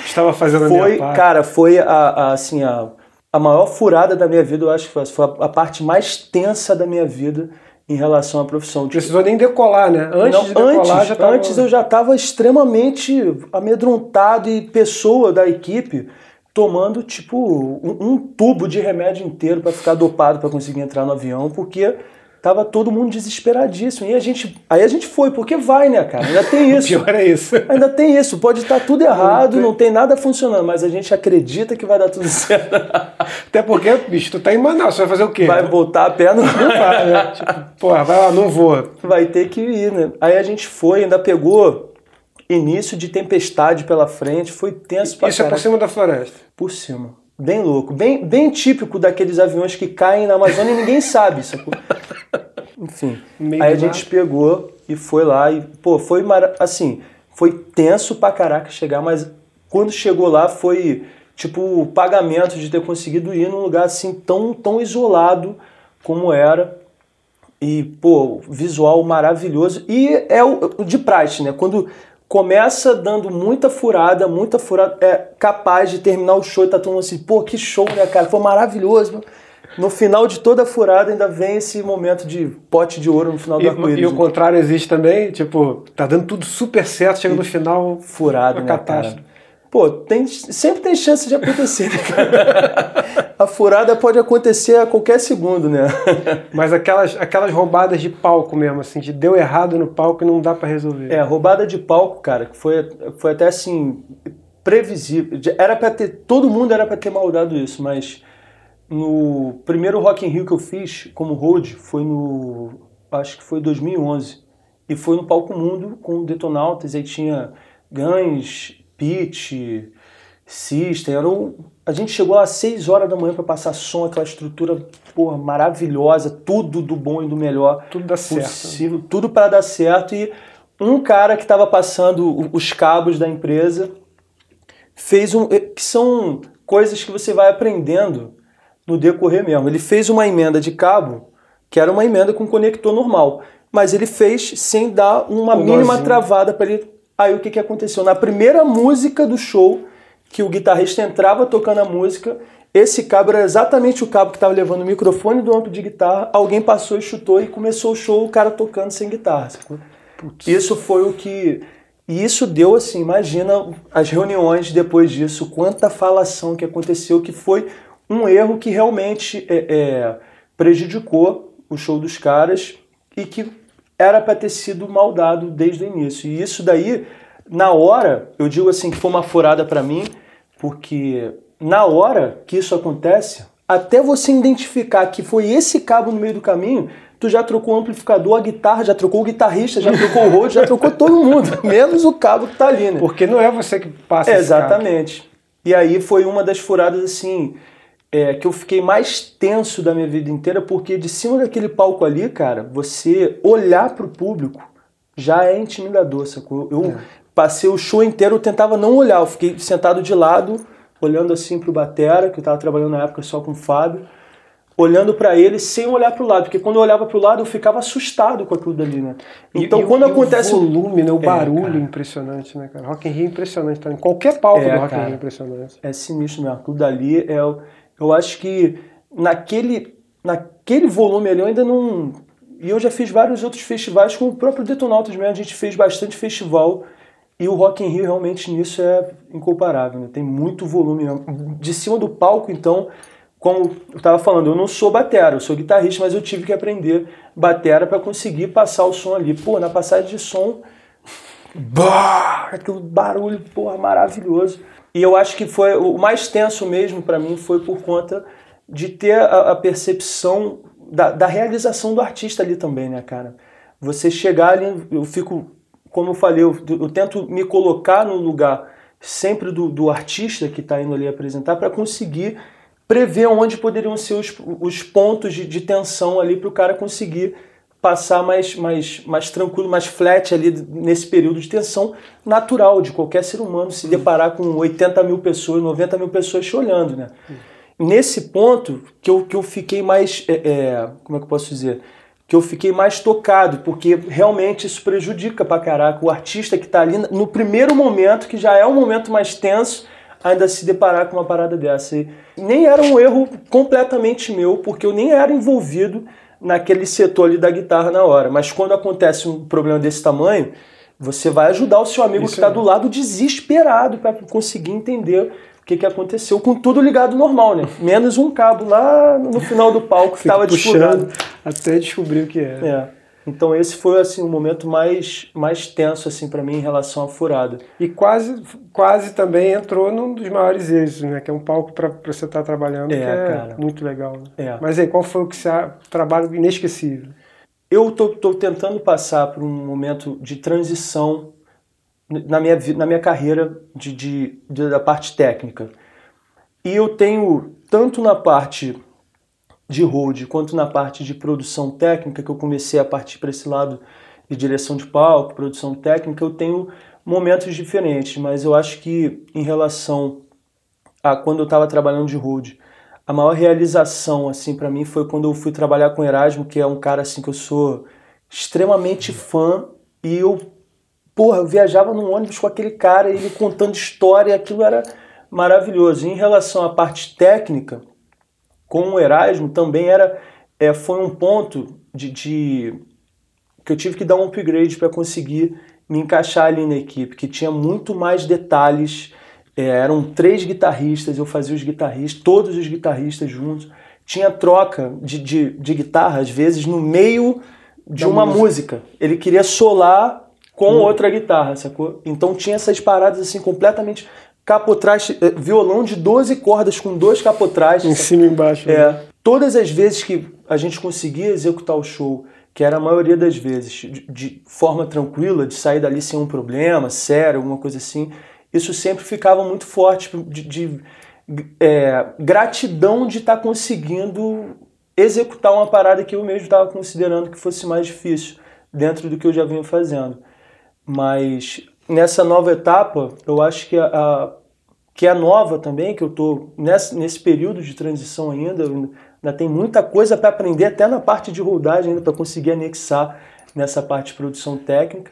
Estava fazendo foi, a minha parte. Cara, foi a, a assim, a, a maior furada da minha vida, eu acho que foi a, a parte mais tensa da minha vida em relação à profissão. Tipo, Precisou nem decolar, né? Antes não, de decolar antes, já tava... Antes eu já estava extremamente amedrontado e pessoa da equipe tomando tipo um, um tubo de remédio inteiro para ficar dopado para conseguir entrar no avião, porque Tava todo mundo desesperadíssimo. E a gente, aí a gente foi, porque vai, né, cara? Ainda tem isso. pior é isso. Ainda tem isso. Pode estar tá tudo errado, não tem nada funcionando, mas a gente acredita que vai dar tudo certo. Até
porque, bicho, tu tá em Manaus, você vai fazer o quê?
Vai botar a perna no vai, né? Tipo, porra, vai lá, não vou. Vai ter que ir, né? Aí a gente foi, ainda pegou início de tempestade pela frente, foi tenso pra Isso cara. é por cima da floresta? Por cima. Bem louco, bem, bem típico daqueles aviões que caem na Amazônia e ninguém sabe, sacou? enfim. aí a gente pegou e foi lá e, pô, foi mara... assim, foi tenso pra caraca chegar, mas quando chegou lá foi tipo o pagamento de ter conseguido ir num lugar assim tão, tão isolado como era. E, pô, visual maravilhoso. E é o de praxe, né? Quando começa dando muita furada, muita furada, é capaz de terminar o show e tá todo mundo assim, pô, que show, né, cara? Foi maravilhoso. Mano no final de toda a furada ainda vem esse momento de pote de ouro no final do arco-íris. E o
contrário existe também, tipo, tá dando tudo super certo, chega no final. Furado, né?
Catástrofe. Cara? Pô, tem, sempre tem chance de acontecer, né, cara? a furada pode acontecer a qualquer segundo, né? Mas aquelas, aquelas roubadas de palco mesmo,
assim, de deu errado no palco e não dá para resolver.
É, roubada de palco, cara, foi, foi até assim, previsível. Era para ter. Todo mundo era para ter maldado isso, mas no primeiro Rock in Rio que eu fiz como road foi no acho que foi 2011 e foi no palco mundo com Detonautas aí tinha Guns, Pete, System, era um... a gente chegou às 6 horas da manhã para passar som, aquela estrutura porra, maravilhosa, tudo do bom e do melhor tudo dá possível, certo. tudo para dar certo e um cara que estava passando os cabos da empresa fez um que são coisas que você vai aprendendo no decorrer mesmo. Ele fez uma emenda de cabo, que era uma emenda com conector normal, mas ele fez sem dar uma mínima nozinho. travada para ele. Aí o que, que aconteceu? Na primeira música do show, que o guitarrista entrava tocando a música, esse cabo era exatamente o cabo que estava levando o microfone do amplo de guitarra, alguém passou e chutou e começou o show o cara tocando sem guitarra. Putz. Isso foi o que e isso deu assim, imagina as reuniões depois disso, quanta falação que aconteceu, que foi um erro que realmente é, é, prejudicou o show dos caras e que era para ter sido maldado desde o início. E isso daí, na hora, eu digo assim que foi uma furada para mim, porque na hora que isso acontece, até você identificar que foi esse cabo no meio do caminho, tu já trocou o amplificador, a guitarra, já trocou o guitarrista, já trocou o road, já trocou todo mundo, menos o cabo que tá ali, né? Porque não é você que passa Exatamente. E aí foi uma das furadas assim, é, que eu fiquei mais tenso da minha vida inteira, porque de cima daquele palco ali, cara, você olhar para o público já é intimidador, sacou? Eu é. passei o show inteiro, eu tentava não olhar, eu fiquei sentado de lado, olhando assim para o Batera, que eu tava trabalhando na época só com o Fábio, olhando para ele sem olhar para o lado, porque quando eu olhava para o lado eu ficava assustado com aquilo dali, né? Então e, quando e acontece o volume, né, o é, barulho cara. É
impressionante, né, cara? Rock and Rio é impressionante
em Qualquer palco é, do Rock cara. in Rio é impressionante. É sinistro mesmo. Aquilo dali é eu acho que naquele, naquele volume ali eu ainda não. E eu já fiz vários outros festivais, com o próprio Detonautas mesmo, a gente fez bastante festival. E o Rock in Rio realmente nisso é incomparável, né? tem muito volume. De cima do palco, então, como eu estava falando, eu não sou batera, eu sou guitarrista, mas eu tive que aprender batera para conseguir passar o som ali. Pô, na passagem de som, bah, aquele barulho porra, maravilhoso. E eu acho que foi o mais tenso mesmo para mim foi por conta de ter a, a percepção da, da, realização do artista ali também, né, cara? Você chegar ali, eu fico, como eu falei, eu, eu tento me colocar no lugar sempre do, do artista que está indo ali apresentar para conseguir prever onde poderiam ser os, os pontos de, de tensão ali para o cara conseguir passar mais, mais, mais tranquilo, mais flat ali nesse período de tensão natural de qualquer ser humano se uhum. deparar com 80 mil pessoas, 90 mil pessoas te olhando, né? Uhum. Nesse ponto que eu, que eu fiquei mais, é, é, como é que eu posso dizer? Que eu fiquei mais tocado, porque realmente isso prejudica pra caraca o artista que tá ali no primeiro momento, que já é um momento mais tenso, ainda se deparar com uma parada dessa. E nem era um erro completamente meu, porque eu nem era envolvido naquele setor ali da guitarra na hora. Mas quando acontece um problema desse tamanho, você vai ajudar o seu amigo Isso que está é. do lado desesperado para conseguir entender o que, que aconteceu, com tudo ligado normal, né? Menos um cabo lá no final do palco que estava desplugado. Até descobrir o que era. É. é. Então esse foi assim o um momento mais mais tenso assim para mim em relação à furada. E quase quase também entrou num dos maiores êxitos, né? Que é um palco para você estar tá trabalhando, é, que é cara. muito legal. Né? É. Mas aí qual foi o que você, trabalho inesquecível? Eu tô, tô tentando passar por um momento de transição na minha na minha carreira de, de, de da parte técnica. E eu tenho tanto na parte de hold, quanto na parte de produção técnica, que eu comecei a partir para esse lado de direção de palco, produção técnica, eu tenho momentos diferentes, mas eu acho que em relação a quando eu estava trabalhando de hold, a maior realização assim para mim foi quando eu fui trabalhar com Erasmo, que é um cara assim que eu sou extremamente fã e eu porra, eu viajava num ônibus com aquele cara, ele contando história, aquilo era maravilhoso. E em relação à parte técnica, com o Erasmo também era é, foi um ponto de, de, que eu tive que dar um upgrade para conseguir me encaixar ali na equipe, que tinha muito mais detalhes. É, eram três guitarristas, eu fazia os guitarristas, todos os guitarristas juntos. Tinha troca de, de, de guitarra, às vezes, no meio
de da uma música.
música. Ele queria solar com hum. outra guitarra, sacou? Então tinha essas paradas assim completamente capotraste, eh, violão de 12 cordas com dois capotrastes. Em cima e embaixo. É. Né? Todas as vezes que a gente conseguia executar o show, que era a maioria das vezes, de, de forma tranquila, de sair dali sem um problema, sério, alguma coisa assim, isso sempre ficava muito forte, de, de é, gratidão de estar tá conseguindo executar uma parada que eu mesmo estava considerando que fosse mais difícil, dentro do que eu já vinha fazendo. Mas nessa nova etapa, eu acho que a, que é nova também, que eu estou nesse, nesse período de transição ainda, ainda tem muita coisa para aprender, até na parte de rodagem ainda, para conseguir anexar nessa parte de produção técnica.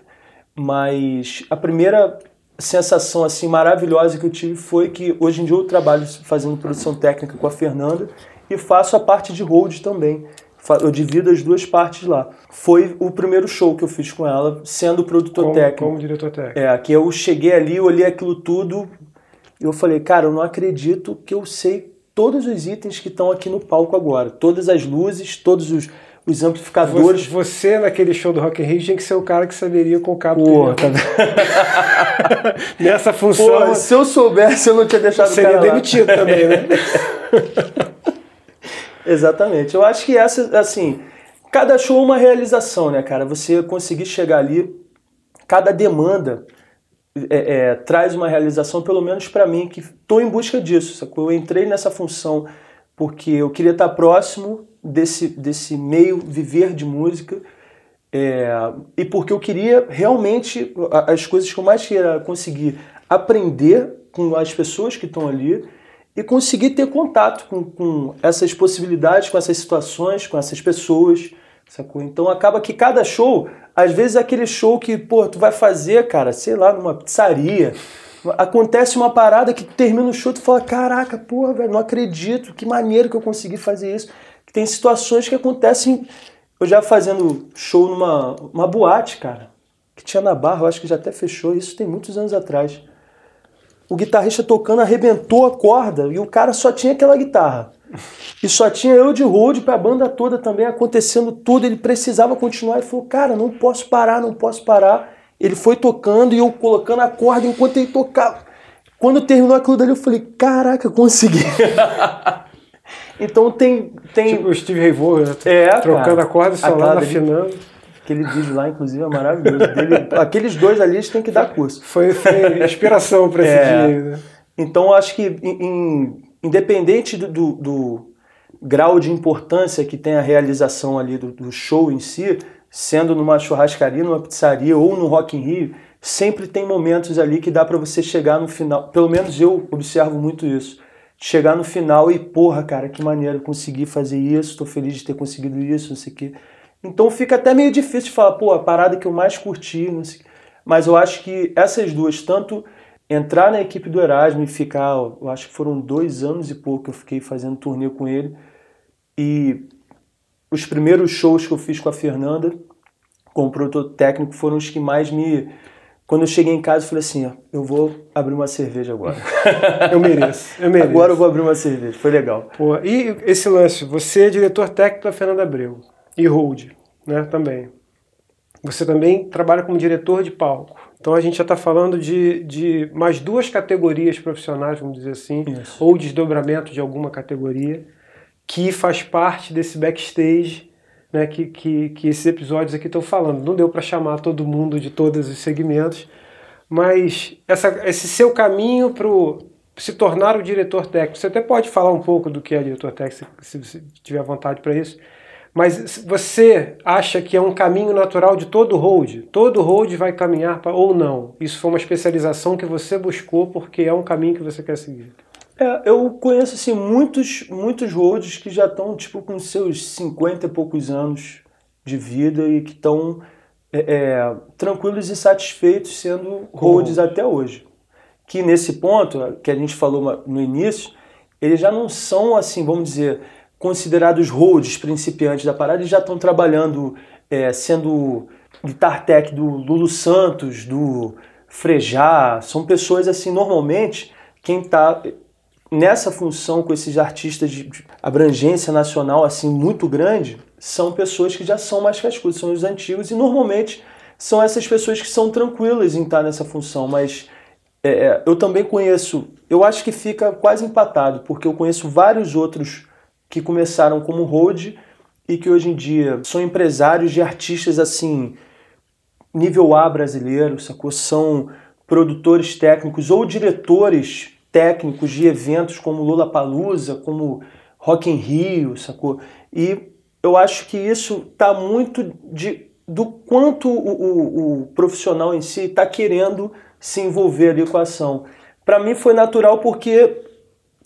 Mas a primeira sensação assim maravilhosa que eu tive foi que hoje em dia eu trabalho fazendo produção técnica com a Fernanda e faço a parte de hold também. Eu divido as duas partes lá. Foi o primeiro show que eu fiz com ela, sendo produtor como, técnico. Como
diretor técnico. É,
que eu cheguei ali, olhei aquilo tudo e eu falei, cara, eu não acredito que eu sei todos os itens que estão aqui no palco agora. Todas as luzes, todos os, os amplificadores. Você, você, naquele show do Rock
and roll tinha que ser o cara que saberia com o cabo Pô, tá Nessa função. se
eu soubesse, eu não tinha deixado Seria demitido também, né? Exatamente. Eu acho que essa, assim, cada show é uma realização, né, cara? Você conseguir chegar ali, cada demanda é, é, traz uma realização, pelo menos para mim, que estou em busca disso, sacou? Eu entrei nessa função porque eu queria estar tá próximo desse, desse meio viver de música é, e porque eu queria realmente as coisas que eu mais queria conseguir aprender com as pessoas que estão ali e conseguir ter contato com, com essas possibilidades, com essas situações, com essas pessoas, sacou? Então acaba que cada show, às vezes é aquele show que, pô, tu vai fazer, cara, sei lá, numa pizzaria, acontece uma parada que tu termina o show, tu fala, caraca, porra, velho, não acredito, que maneiro que eu consegui fazer isso. Tem situações que acontecem, eu já fazendo show numa uma boate, cara, que tinha na Barra, eu acho que já até fechou, isso tem muitos anos atrás o guitarrista tocando arrebentou a corda e o cara só tinha aquela guitarra. E só tinha eu de road para a banda toda também acontecendo tudo. Ele precisava continuar. e falou: Cara, não posso parar, não posso parar. Ele foi tocando e eu colocando a corda enquanto ele tocava. Quando terminou aquilo dali, eu falei: Caraca, consegui. então tem. tem... Tipo o Steve Ray Vaughan, né? é, trocando cara, a corda e só lá afinando. Aquele vídeo lá, inclusive, é maravilhoso. aqueles dois ali têm que dar curso. Foi, foi inspiração para esse é, dia. Né? Então, acho que, em, independente do, do, do, grau de importância que tem a realização ali do, do, show em si, sendo numa churrascaria, numa pizzaria ou no Rock in Rio, sempre tem momentos ali que dá para você chegar no final. Pelo menos eu observo muito isso. Chegar no final e, porra, cara, que maneiro, consegui fazer isso, estou feliz de ter conseguido isso, não sei o quê. Então fica até meio difícil de falar, pô, a parada que eu mais curti, mas eu acho que essas duas, tanto entrar na equipe do Erasmo e ficar, eu acho que foram dois anos e pouco que eu fiquei fazendo turnê com ele, e os primeiros shows que eu fiz com a Fernanda, o produtor técnico, foram os que mais me quando eu cheguei em casa, eu falei assim: ó, eu vou abrir uma cerveja agora. eu mereço, eu mereço. Agora eu vou abrir uma cerveja, foi legal. Pô, e esse
lance, você é diretor técnico da Fernanda Abreu e hold, né, também. Você também trabalha como diretor de palco. Então a gente já está falando de, de mais duas categorias profissionais, vamos dizer assim, Isso. ou desdobramento de alguma categoria, que faz parte desse backstage né, que, que, que esses episódios aqui estão falando. Não deu para chamar todo mundo de todos os segmentos, mas essa, esse seu caminho para se tornar o diretor técnico, você até pode falar um pouco do que é diretor técnico, se, se tiver vontade para isso, mas você acha que é um caminho natural de todo hold? Todo hold vai caminhar para ou não? Isso foi uma especialização que você buscou porque é um caminho que você quer seguir?
É, eu conheço assim, muitos, muitos holds que já estão tipo, com seus 50 e poucos anos de vida e que estão é, é, tranquilos e satisfeitos sendo holds até hoje. Que nesse ponto, que a gente falou no início, eles já não são assim, vamos dizer considerados roads principiantes da parada e já estão trabalhando, é, sendo guitar tech do Lulu Santos, do Frejá, são pessoas assim, normalmente, quem está nessa função com esses artistas de, de abrangência nacional assim muito grande, são pessoas que já são mais cascudas, são os antigos e normalmente são essas pessoas que são tranquilas em estar tá nessa função, mas é, é, eu também conheço, eu acho que fica quase empatado, porque eu conheço vários outros que começaram como road e que hoje em dia são empresários de artistas assim, nível A brasileiro, sacou? São produtores técnicos ou diretores técnicos de eventos como Lula Palusa, como Rock in Rio, sacou? E eu acho que isso está muito de, do quanto o, o, o profissional em si está querendo se envolver ali com a ação. Para mim foi natural porque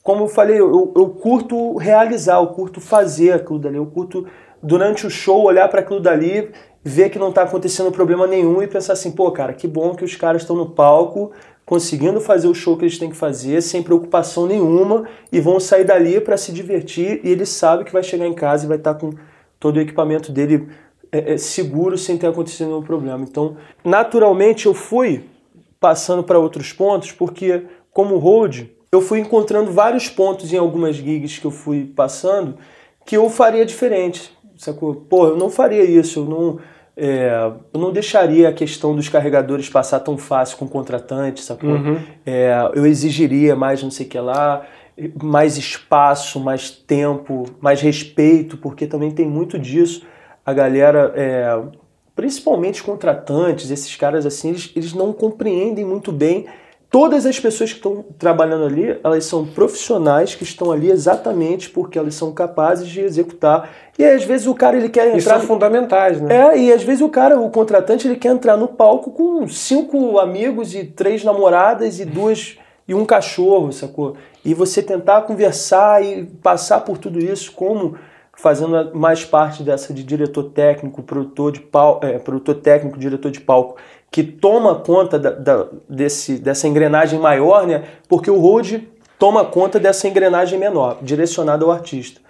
como eu falei, eu, eu curto realizar, eu curto fazer aquilo dali, eu curto durante o show olhar para aquilo dali, ver que não está acontecendo problema nenhum e pensar assim, pô, cara, que bom que os caras estão no palco, conseguindo fazer o show que eles têm que fazer sem preocupação nenhuma e vão sair dali para se divertir e ele sabe que vai chegar em casa e vai estar tá com todo o equipamento dele é, é, seguro sem ter acontecido nenhum problema. Então, naturalmente eu fui passando para outros pontos porque como road eu fui encontrando vários pontos em algumas gigs que eu fui passando que eu faria diferente, sacou? Pô, eu não faria isso, eu não, é, eu não deixaria a questão dos carregadores passar tão fácil com o contratante, sacou? Uhum. É, eu exigiria mais não sei o que lá, mais espaço, mais tempo, mais respeito, porque também tem muito disso. A galera, é, principalmente contratantes, esses caras assim, eles, eles não compreendem muito bem todas as pessoas que estão trabalhando ali, elas são profissionais que estão ali exatamente porque elas são capazes de executar. E aí, às vezes o cara ele quer entrar. Isso são fundamentais, né? É, e às vezes o cara, o contratante, ele quer entrar no palco com cinco amigos e três namoradas e duas e um cachorro, sacou? E você tentar conversar e passar por tudo isso como fazendo mais parte dessa de diretor técnico, produtor de palco, é, produtor técnico, diretor de palco que toma conta da, da, desse, dessa engrenagem maior, né? Porque o road toma conta dessa engrenagem menor, direcionada ao artista.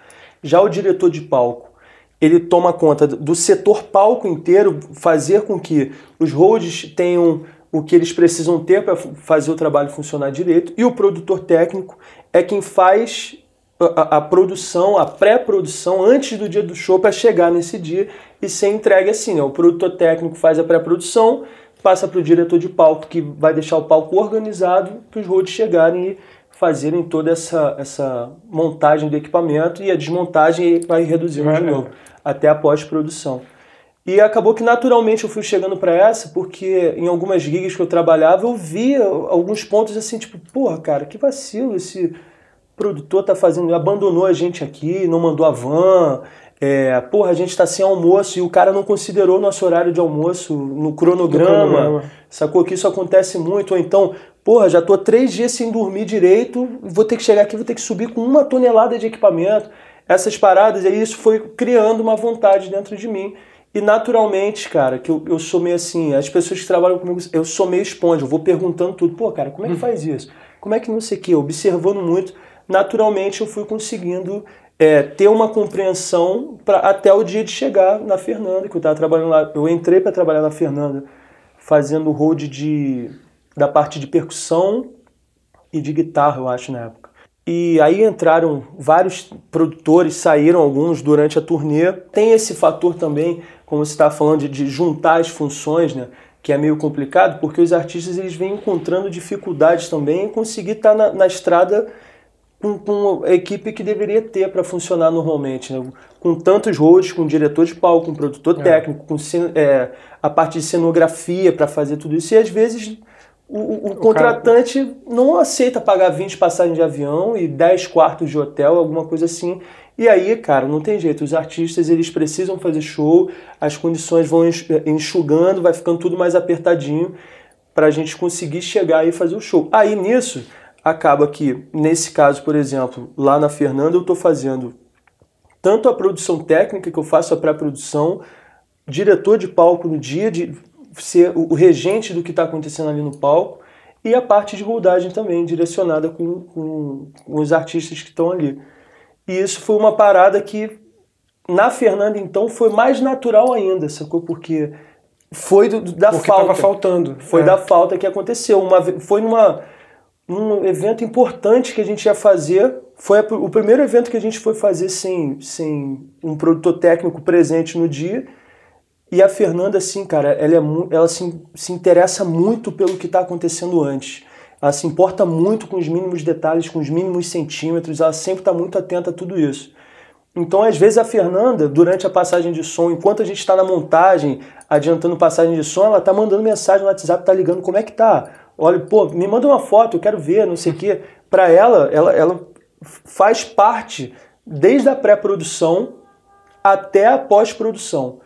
Já o diretor de palco, ele toma conta do setor palco inteiro, fazer com que os holds tenham o que eles precisam ter para fazer o trabalho funcionar direito, e o produtor técnico é quem faz a, a produção, a pré-produção antes do dia do show para chegar nesse dia e ser entregue assim, né? O produtor técnico faz a pré-produção, passa para o diretor de palco, que vai deixar o palco organizado para os roads chegarem e fazerem toda essa, essa montagem do equipamento e a desmontagem vai reduzindo de novo, até a pós-produção. E acabou que naturalmente eu fui chegando para essa, porque em algumas gigs que eu trabalhava eu via alguns pontos assim, tipo, porra, cara, que vacilo esse produtor tá fazendo, abandonou a gente aqui, não mandou a van, é, porra, a gente está sem almoço e o cara não considerou nosso horário de almoço no cronograma, cronograma. Sacou que isso acontece muito? Ou então, porra, já tô três dias sem dormir direito, vou ter que chegar aqui, vou ter que subir com uma tonelada de equipamento. Essas paradas, e isso foi criando uma vontade dentro de mim. E naturalmente, cara, que eu, eu sou meio assim, as pessoas que trabalham comigo, eu sou meio esponja, eu vou perguntando tudo. Pô, cara, como é que hum. faz isso? Como é que não sei o quê? Observando muito, naturalmente eu fui conseguindo é, ter uma compreensão para até o dia de chegar na Fernanda, que eu estava trabalhando lá. Eu entrei para trabalhar na Fernanda, fazendo o hold de, da parte de percussão e de guitarra, eu acho, na época. E aí entraram vários produtores, saíram alguns durante a turnê. Tem esse fator também, como você estava falando, de, de juntar as funções, né? que é meio complicado, porque os artistas eles vêm encontrando dificuldades também em conseguir estar tá na, na estrada com, com a equipe que deveria ter para funcionar normalmente, né? com tantos roles, com diretor de palco, com produtor é. técnico, com é, a parte de cenografia para fazer tudo isso, e às vezes o, o, o contratante cara... não aceita pagar 20 passagens de avião e 10 quartos de hotel, alguma coisa assim, e aí, cara, não tem jeito. Os artistas eles precisam fazer show, as condições vão é, enxugando, vai ficando tudo mais apertadinho para a gente conseguir chegar e fazer o show. Aí nisso, acaba que, nesse caso, por exemplo, lá na Fernanda eu estou fazendo tanto a produção técnica que eu faço a pré-produção, diretor de palco no dia, de ser o regente do que está acontecendo ali no palco, e a parte de moldagem também, direcionada com, com, com os artistas que estão ali. E isso foi uma parada que, na Fernanda, então, foi mais natural ainda, sacou? Porque foi do, da Porque falta. estava faltando. Foi é. da falta que aconteceu. Uma, foi numa um evento importante que a gente ia fazer. Foi o primeiro evento que a gente foi fazer sem, sem um produtor técnico presente no dia. E a Fernanda, assim, cara, ela, é, ela se, se interessa muito pelo que está acontecendo antes. Ela se importa muito com os mínimos detalhes, com os mínimos centímetros, ela sempre está muito atenta a tudo isso. Então, às vezes, a Fernanda, durante a passagem de som, enquanto a gente está na montagem, adiantando passagem de som, ela está mandando mensagem no WhatsApp, está ligando como é que tá olha, pô, me manda uma foto, eu quero ver, não sei o quê. Para ela, ela, ela faz parte desde a pré-produção até a pós-produção.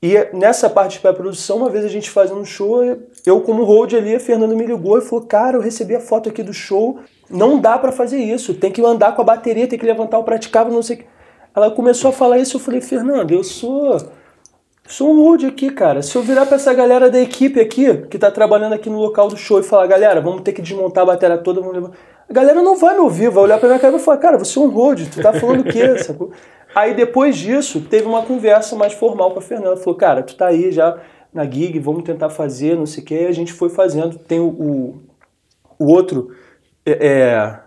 E nessa parte de pré-produção, uma vez a gente fazendo um show, eu como hold ali, a Fernanda me ligou e falou, cara, eu recebi a foto aqui do show, não dá para fazer isso, tem que andar com a bateria, tem que levantar o praticável, não sei o quê." Ela começou a falar isso, eu falei, Fernanda, eu sou sou um rude aqui, cara. Se eu virar pra essa galera da equipe aqui, que tá trabalhando aqui no local do show, e falar, galera, vamos ter que desmontar a bateria toda, vamos levar. A galera não vai me ouvir, vai olhar pra minha cara e vai falar, cara, você é um rude, tu tá falando o quê? Aí depois disso, teve uma conversa mais formal com a Fernanda. Falou, cara, tu tá aí já na gig, vamos tentar fazer, não sei o quê. E a gente foi fazendo. Tem o, o, o outro. É, é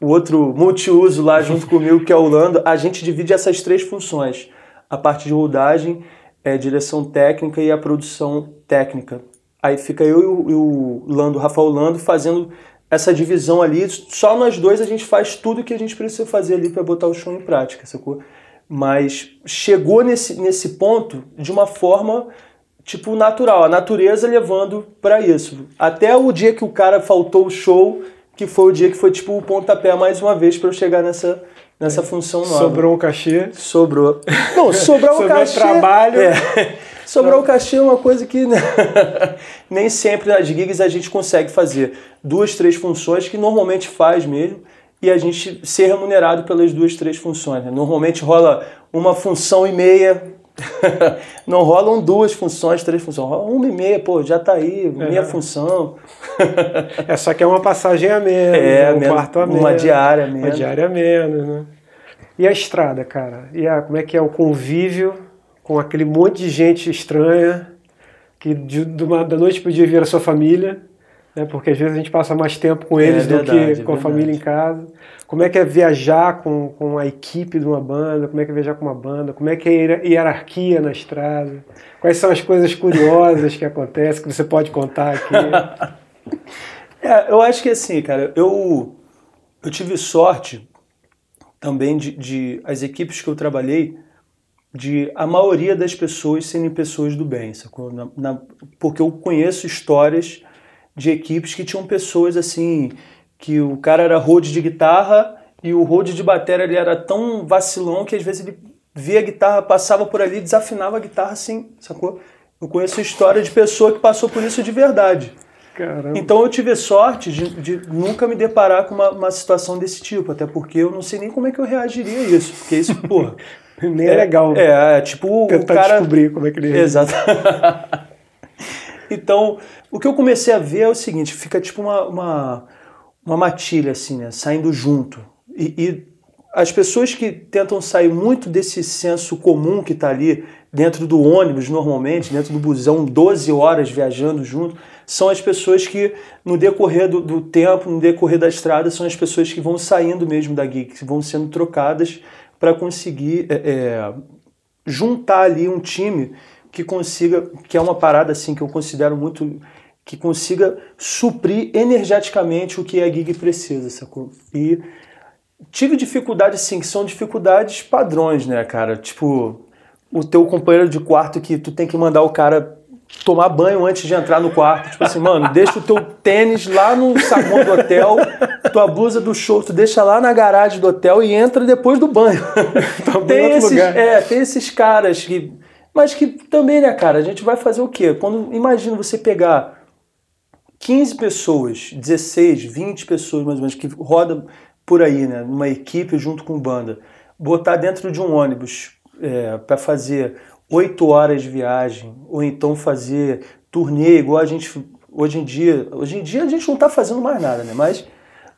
o outro multiuso lá junto comigo, que é o Lando. A gente divide essas três funções: a parte de rodagem é, direção técnica e a produção técnica. Aí fica eu e o, Lando, o Rafael Lando, fazendo essa divisão ali. Só nós dois a gente faz tudo o que a gente precisa fazer ali para botar o show em prática, sacou? Mas chegou nesse, nesse ponto de uma forma tipo natural, a natureza levando para isso. Até o dia que o cara faltou o show, que foi o dia que foi tipo o pontapé mais uma vez para eu chegar nessa nessa é. função nova. Sobrou um cachê? Sobrou. Não, sobrou o cachê. Sobrou trabalho. É. Sobrar o cachê é uma coisa que né? nem sempre nas gigs a gente consegue fazer. Duas, três funções que normalmente faz mesmo e a gente ser remunerado pelas duas, três funções. Né? Normalmente rola uma função e meia não rolam duas funções, três funções, rola uma e meia, pô, já tá aí, é. meia é. função. é só que é uma passagem
a menos, é, um menos, quarto a menos. Uma diária a menos. Uma diária a menos, né? E a estrada, cara? E a, como é que é o convívio com aquele monte de gente estranha que de, de uma, da noite pro dia vira sua família? né? Porque às vezes a gente passa mais tempo com é eles é, do verdade, que com a família em casa. Como é que é viajar com, com a equipe de uma banda? Como é que é viajar com uma banda? Como é que é a hierarquia na estrada? Quais são as coisas curiosas que acontecem que você pode contar aqui?
é, eu acho que assim, cara, eu, eu tive sorte também de, de as equipes que eu trabalhei de a maioria das pessoas serem pessoas do bem, sacou? Na, na, porque eu conheço histórias de equipes que tinham pessoas assim, que o cara era road de guitarra e o road de bateria ele era tão vacilão que às vezes ele via a guitarra, passava por ali, desafinava a guitarra assim, sacou? Eu conheço história de pessoa que passou por isso de verdade. Caramba. Então eu tive sorte de, de nunca me deparar com uma, uma, situação desse tipo, até porque eu não sei nem como é que eu reagiria a isso, porque isso, porra. nem é, é legal. Né? É,
é tipo. Tentar o cara...
descobrir como é que ele. Exato. Então, o que eu comecei a ver é o seguinte: fica tipo uma, uma, uma matilha, assim, né? Saindo junto. E, e as pessoas que tentam sair muito desse senso comum que está ali dentro do ônibus, normalmente, dentro do busão, 12 horas viajando junto, são as pessoas que, no decorrer do, do tempo, no decorrer da estrada, são as pessoas que vão saindo mesmo da geek, que vão sendo trocadas para conseguir é, é, juntar ali um time que consiga, que é uma parada assim que eu considero muito que consiga suprir energeticamente o que a gig precisa, sacou? E tive dificuldades sim, que são dificuldades padrões, né, cara? Tipo, o teu companheiro de quarto que tu tem que mandar o cara tomar banho antes de entrar no quarto. Tipo assim, mano, deixa o teu tênis lá no saguão do hotel, tua blusa do show, tu deixa lá na garagem do hotel e entra depois do banho. Tá tem, esses, lugar. É, tem esses caras que mas que também, né, cara, a gente vai fazer o quê? Quando imagina você pegar 15 pessoas, 16, 20 pessoas mais ou menos que roda por aí, né, numa equipe junto com banda, botar dentro de um ônibus é, para fazer 8 horas de viagem, ou então fazer turnê igual a gente hoje em dia, hoje em dia a gente não tá fazendo mais nada, né? Mas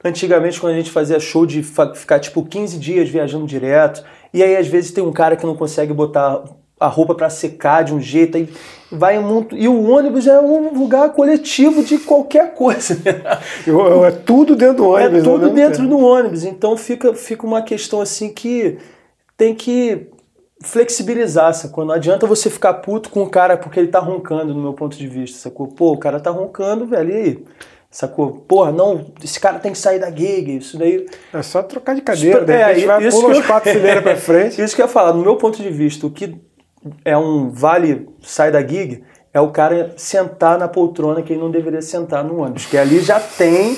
antigamente quando a gente fazia show de ficar tipo 15 dias viajando direto, e aí às vezes tem um cara que não consegue botar a roupa para secar de um jeito, aí vai muito. E o ônibus é um lugar coletivo de qualquer coisa. Né? é tudo dentro do é ônibus. É tudo dentro tempo. do ônibus. Então fica, fica uma questão assim que tem que flexibilizar, sacou? Não adianta você ficar puto com o cara porque ele tá roncando, no meu ponto de vista, sacou? Pô, o cara tá roncando, velho, e aí? Sacou? Porra, não, esse cara tem que sair da gig, isso daí... É só trocar de cadeira, Espe... é, daí é, vai pular eu... os quatro fileiras pra frente. isso que eu ia falar, no meu ponto de vista, o que é um vale, sai da gig, é o cara sentar na poltrona que ele não deveria sentar no ônibus, que ali já tem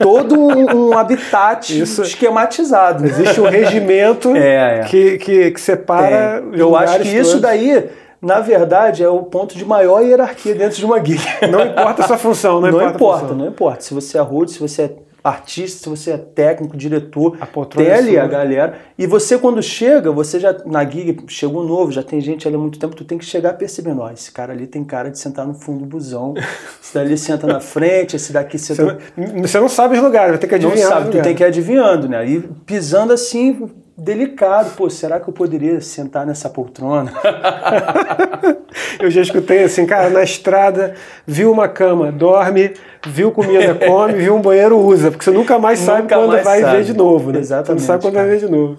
todo um, um habitat Isso. esquematizado. Existe um regimento é, é. Que, que, que, separa. Eu acho que todos. isso daí na verdade, é o ponto de maior hierarquia dentro de uma guia. Não importa a sua função, não, não importa. importa não importa. Se você é rude, se você é artista, se você é técnico, diretor, é tele a galera. E você, quando chega, você já, na gig, chegou novo, já tem gente ali há muito tempo, tu tem que chegar percebendo, ó, esse cara ali tem cara de sentar no fundo do busão, esse dali senta na frente, esse daqui senta... Você não, você não sabe os lugares, vai ter que adivinhar. Não sabe, tu tem que ir adivinhando, né? E pisando assim, delicado. Pô, será que eu poderia sentar nessa poltrona? eu já escutei assim, cara, na
estrada, viu uma cama, dorme, viu comida, come, viu um banheiro, usa. Porque você nunca mais nunca sabe quando mais vai sabe. ver de novo, né? Exatamente. Você não sabe quando cara. vai ver de novo.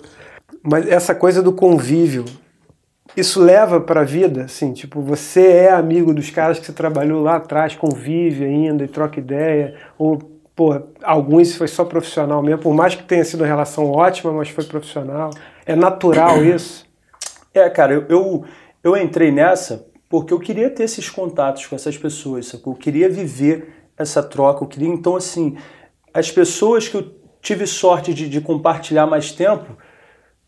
Mas essa coisa do convívio, isso leva para a vida, assim, tipo, você é amigo dos caras que você trabalhou lá atrás, convive ainda e troca ideia, ou alguns foi só profissional mesmo, por mais que tenha sido uma relação ótima, mas foi profissional. É natural isso?
É, cara, eu, eu, eu entrei nessa porque eu queria ter esses contatos com essas pessoas, sacou? Eu queria viver essa troca, eu queria, então, assim, as pessoas que eu tive sorte de, de compartilhar mais tempo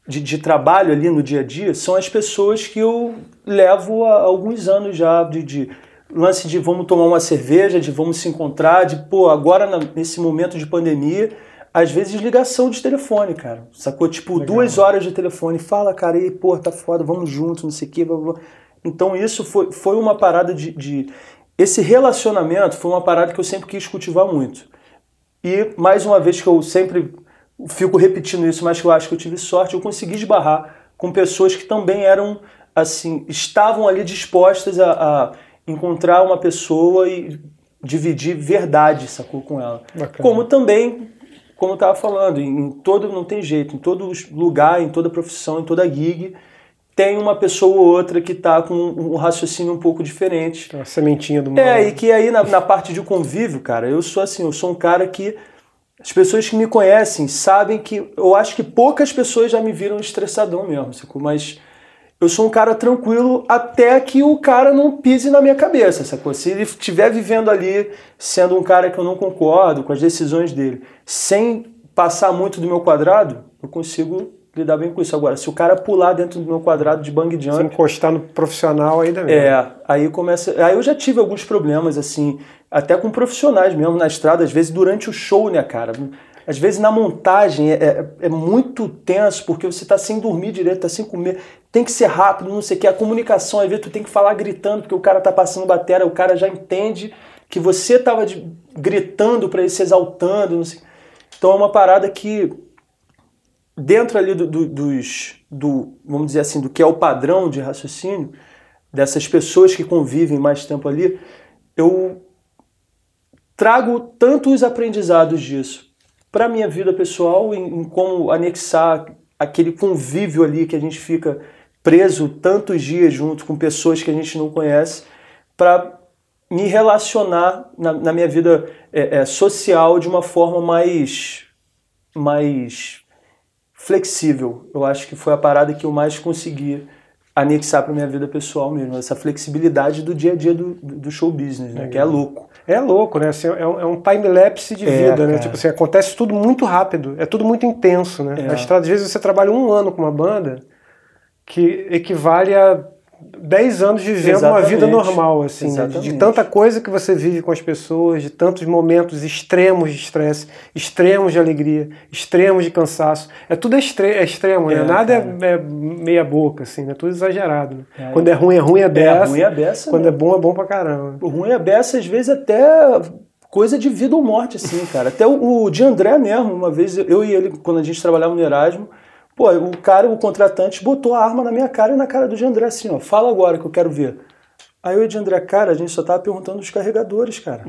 de, de, trabalho ali no dia a dia são as pessoas que eu levo há alguns anos já de, de lance de vamos tomar uma cerveja, de vamos se encontrar, de pô, agora nesse momento de pandemia, às vezes ligação de telefone, cara. Sacou? Tipo, Legal. duas horas de telefone. Fala, cara, e pô, tá foda, vamos junto, não sei o quê. Blá, blá. Então isso foi, foi uma parada de, de. Esse relacionamento foi uma parada que eu sempre quis cultivar muito. E mais uma vez que eu sempre fico repetindo isso, mas que eu acho que eu tive sorte, eu consegui esbarrar com pessoas que também eram assim, estavam ali dispostas a, a encontrar uma pessoa e dividir verdade, sacou, com ela. Bacana. Como também, como eu tava falando, em todo, não tem jeito, em todo lugar, em toda profissão, em toda gig, tem uma pessoa ou outra que está com um raciocínio um pouco diferente. Uma sementinha do é, mal. É, e que aí na, na, parte de convívio, cara, eu sou assim, eu sou um cara que. As pessoas que me conhecem sabem que. Eu acho que poucas pessoas já me viram estressadão mesmo, mas eu sou um cara tranquilo até que o cara não pise na minha cabeça, sacou? Se ele estiver vivendo ali sendo um cara que eu não concordo com as decisões dele, sem passar muito do meu quadrado, eu consigo lidar bem com isso. Agora, se o cara pular dentro do meu quadrado de bang jump... Se encostar no profissional ainda mesmo. É, aí começa... Aí eu já tive alguns problemas, assim, até com profissionais mesmo na estrada, às vezes durante o show, né, cara? às vezes na montagem é, é, é muito tenso porque você está sem dormir direito, está sem comer, tem que ser rápido, não sei o que. A comunicação, às vezes tu tem que falar gritando porque o cara tá passando bateria, o cara já entende que você estava gritando para ele se exaltando, não sei. Então é uma parada que dentro ali do, do, dos, do, vamos dizer assim, do que é o padrão de raciocínio dessas pessoas que convivem mais tempo ali, eu trago tanto os aprendizados disso para minha vida pessoal, em, em, como anexar aquele convívio ali que a gente fica preso tantos dias junto com pessoas que a gente não conhece, para me relacionar na, na minha vida é, é, social de uma forma mais, mais flexível. Eu acho que foi a parada que eu mais consegui anexar para minha vida pessoal mesmo, essa flexibilidade do dia a dia do, do show business, né? É. Que é uhum. louco. É louco, né? Assim, é um, é time-lapse de é, vida, né? Tipo assim, acontece
tudo muito rápido, é tudo muito intenso, né? É. Às vezes você trabalha um ano com uma banda que equivale a 10 anos vivendo Exatamente. uma vida normal, assim, né? de tanta coisa que você vive com as pessoas, de tantos momentos extremos de estresse, extremos de alegria, extremos de cansaço. É tudo extre é extremo, né? é, né? Nada é, é, meia
boca, assim, né? É tudo exagerado. Né? É. Quando é ruim, é ruim, é beça. É, ruim é beça Quando né? é bom, é bom pra caramba. O ruim é beça, às vezes até coisa de vida ou morte, assim, cara. Até o, o de André mesmo, uma vez, eu e ele, quando a gente trabalhava no Erasmo, Pô, o cara, o contratante, botou a arma na minha cara e na cara do de assim, ó. Fala agora que eu quero ver. Aí eu e o André, cara, a gente só tava perguntando os carregadores, cara.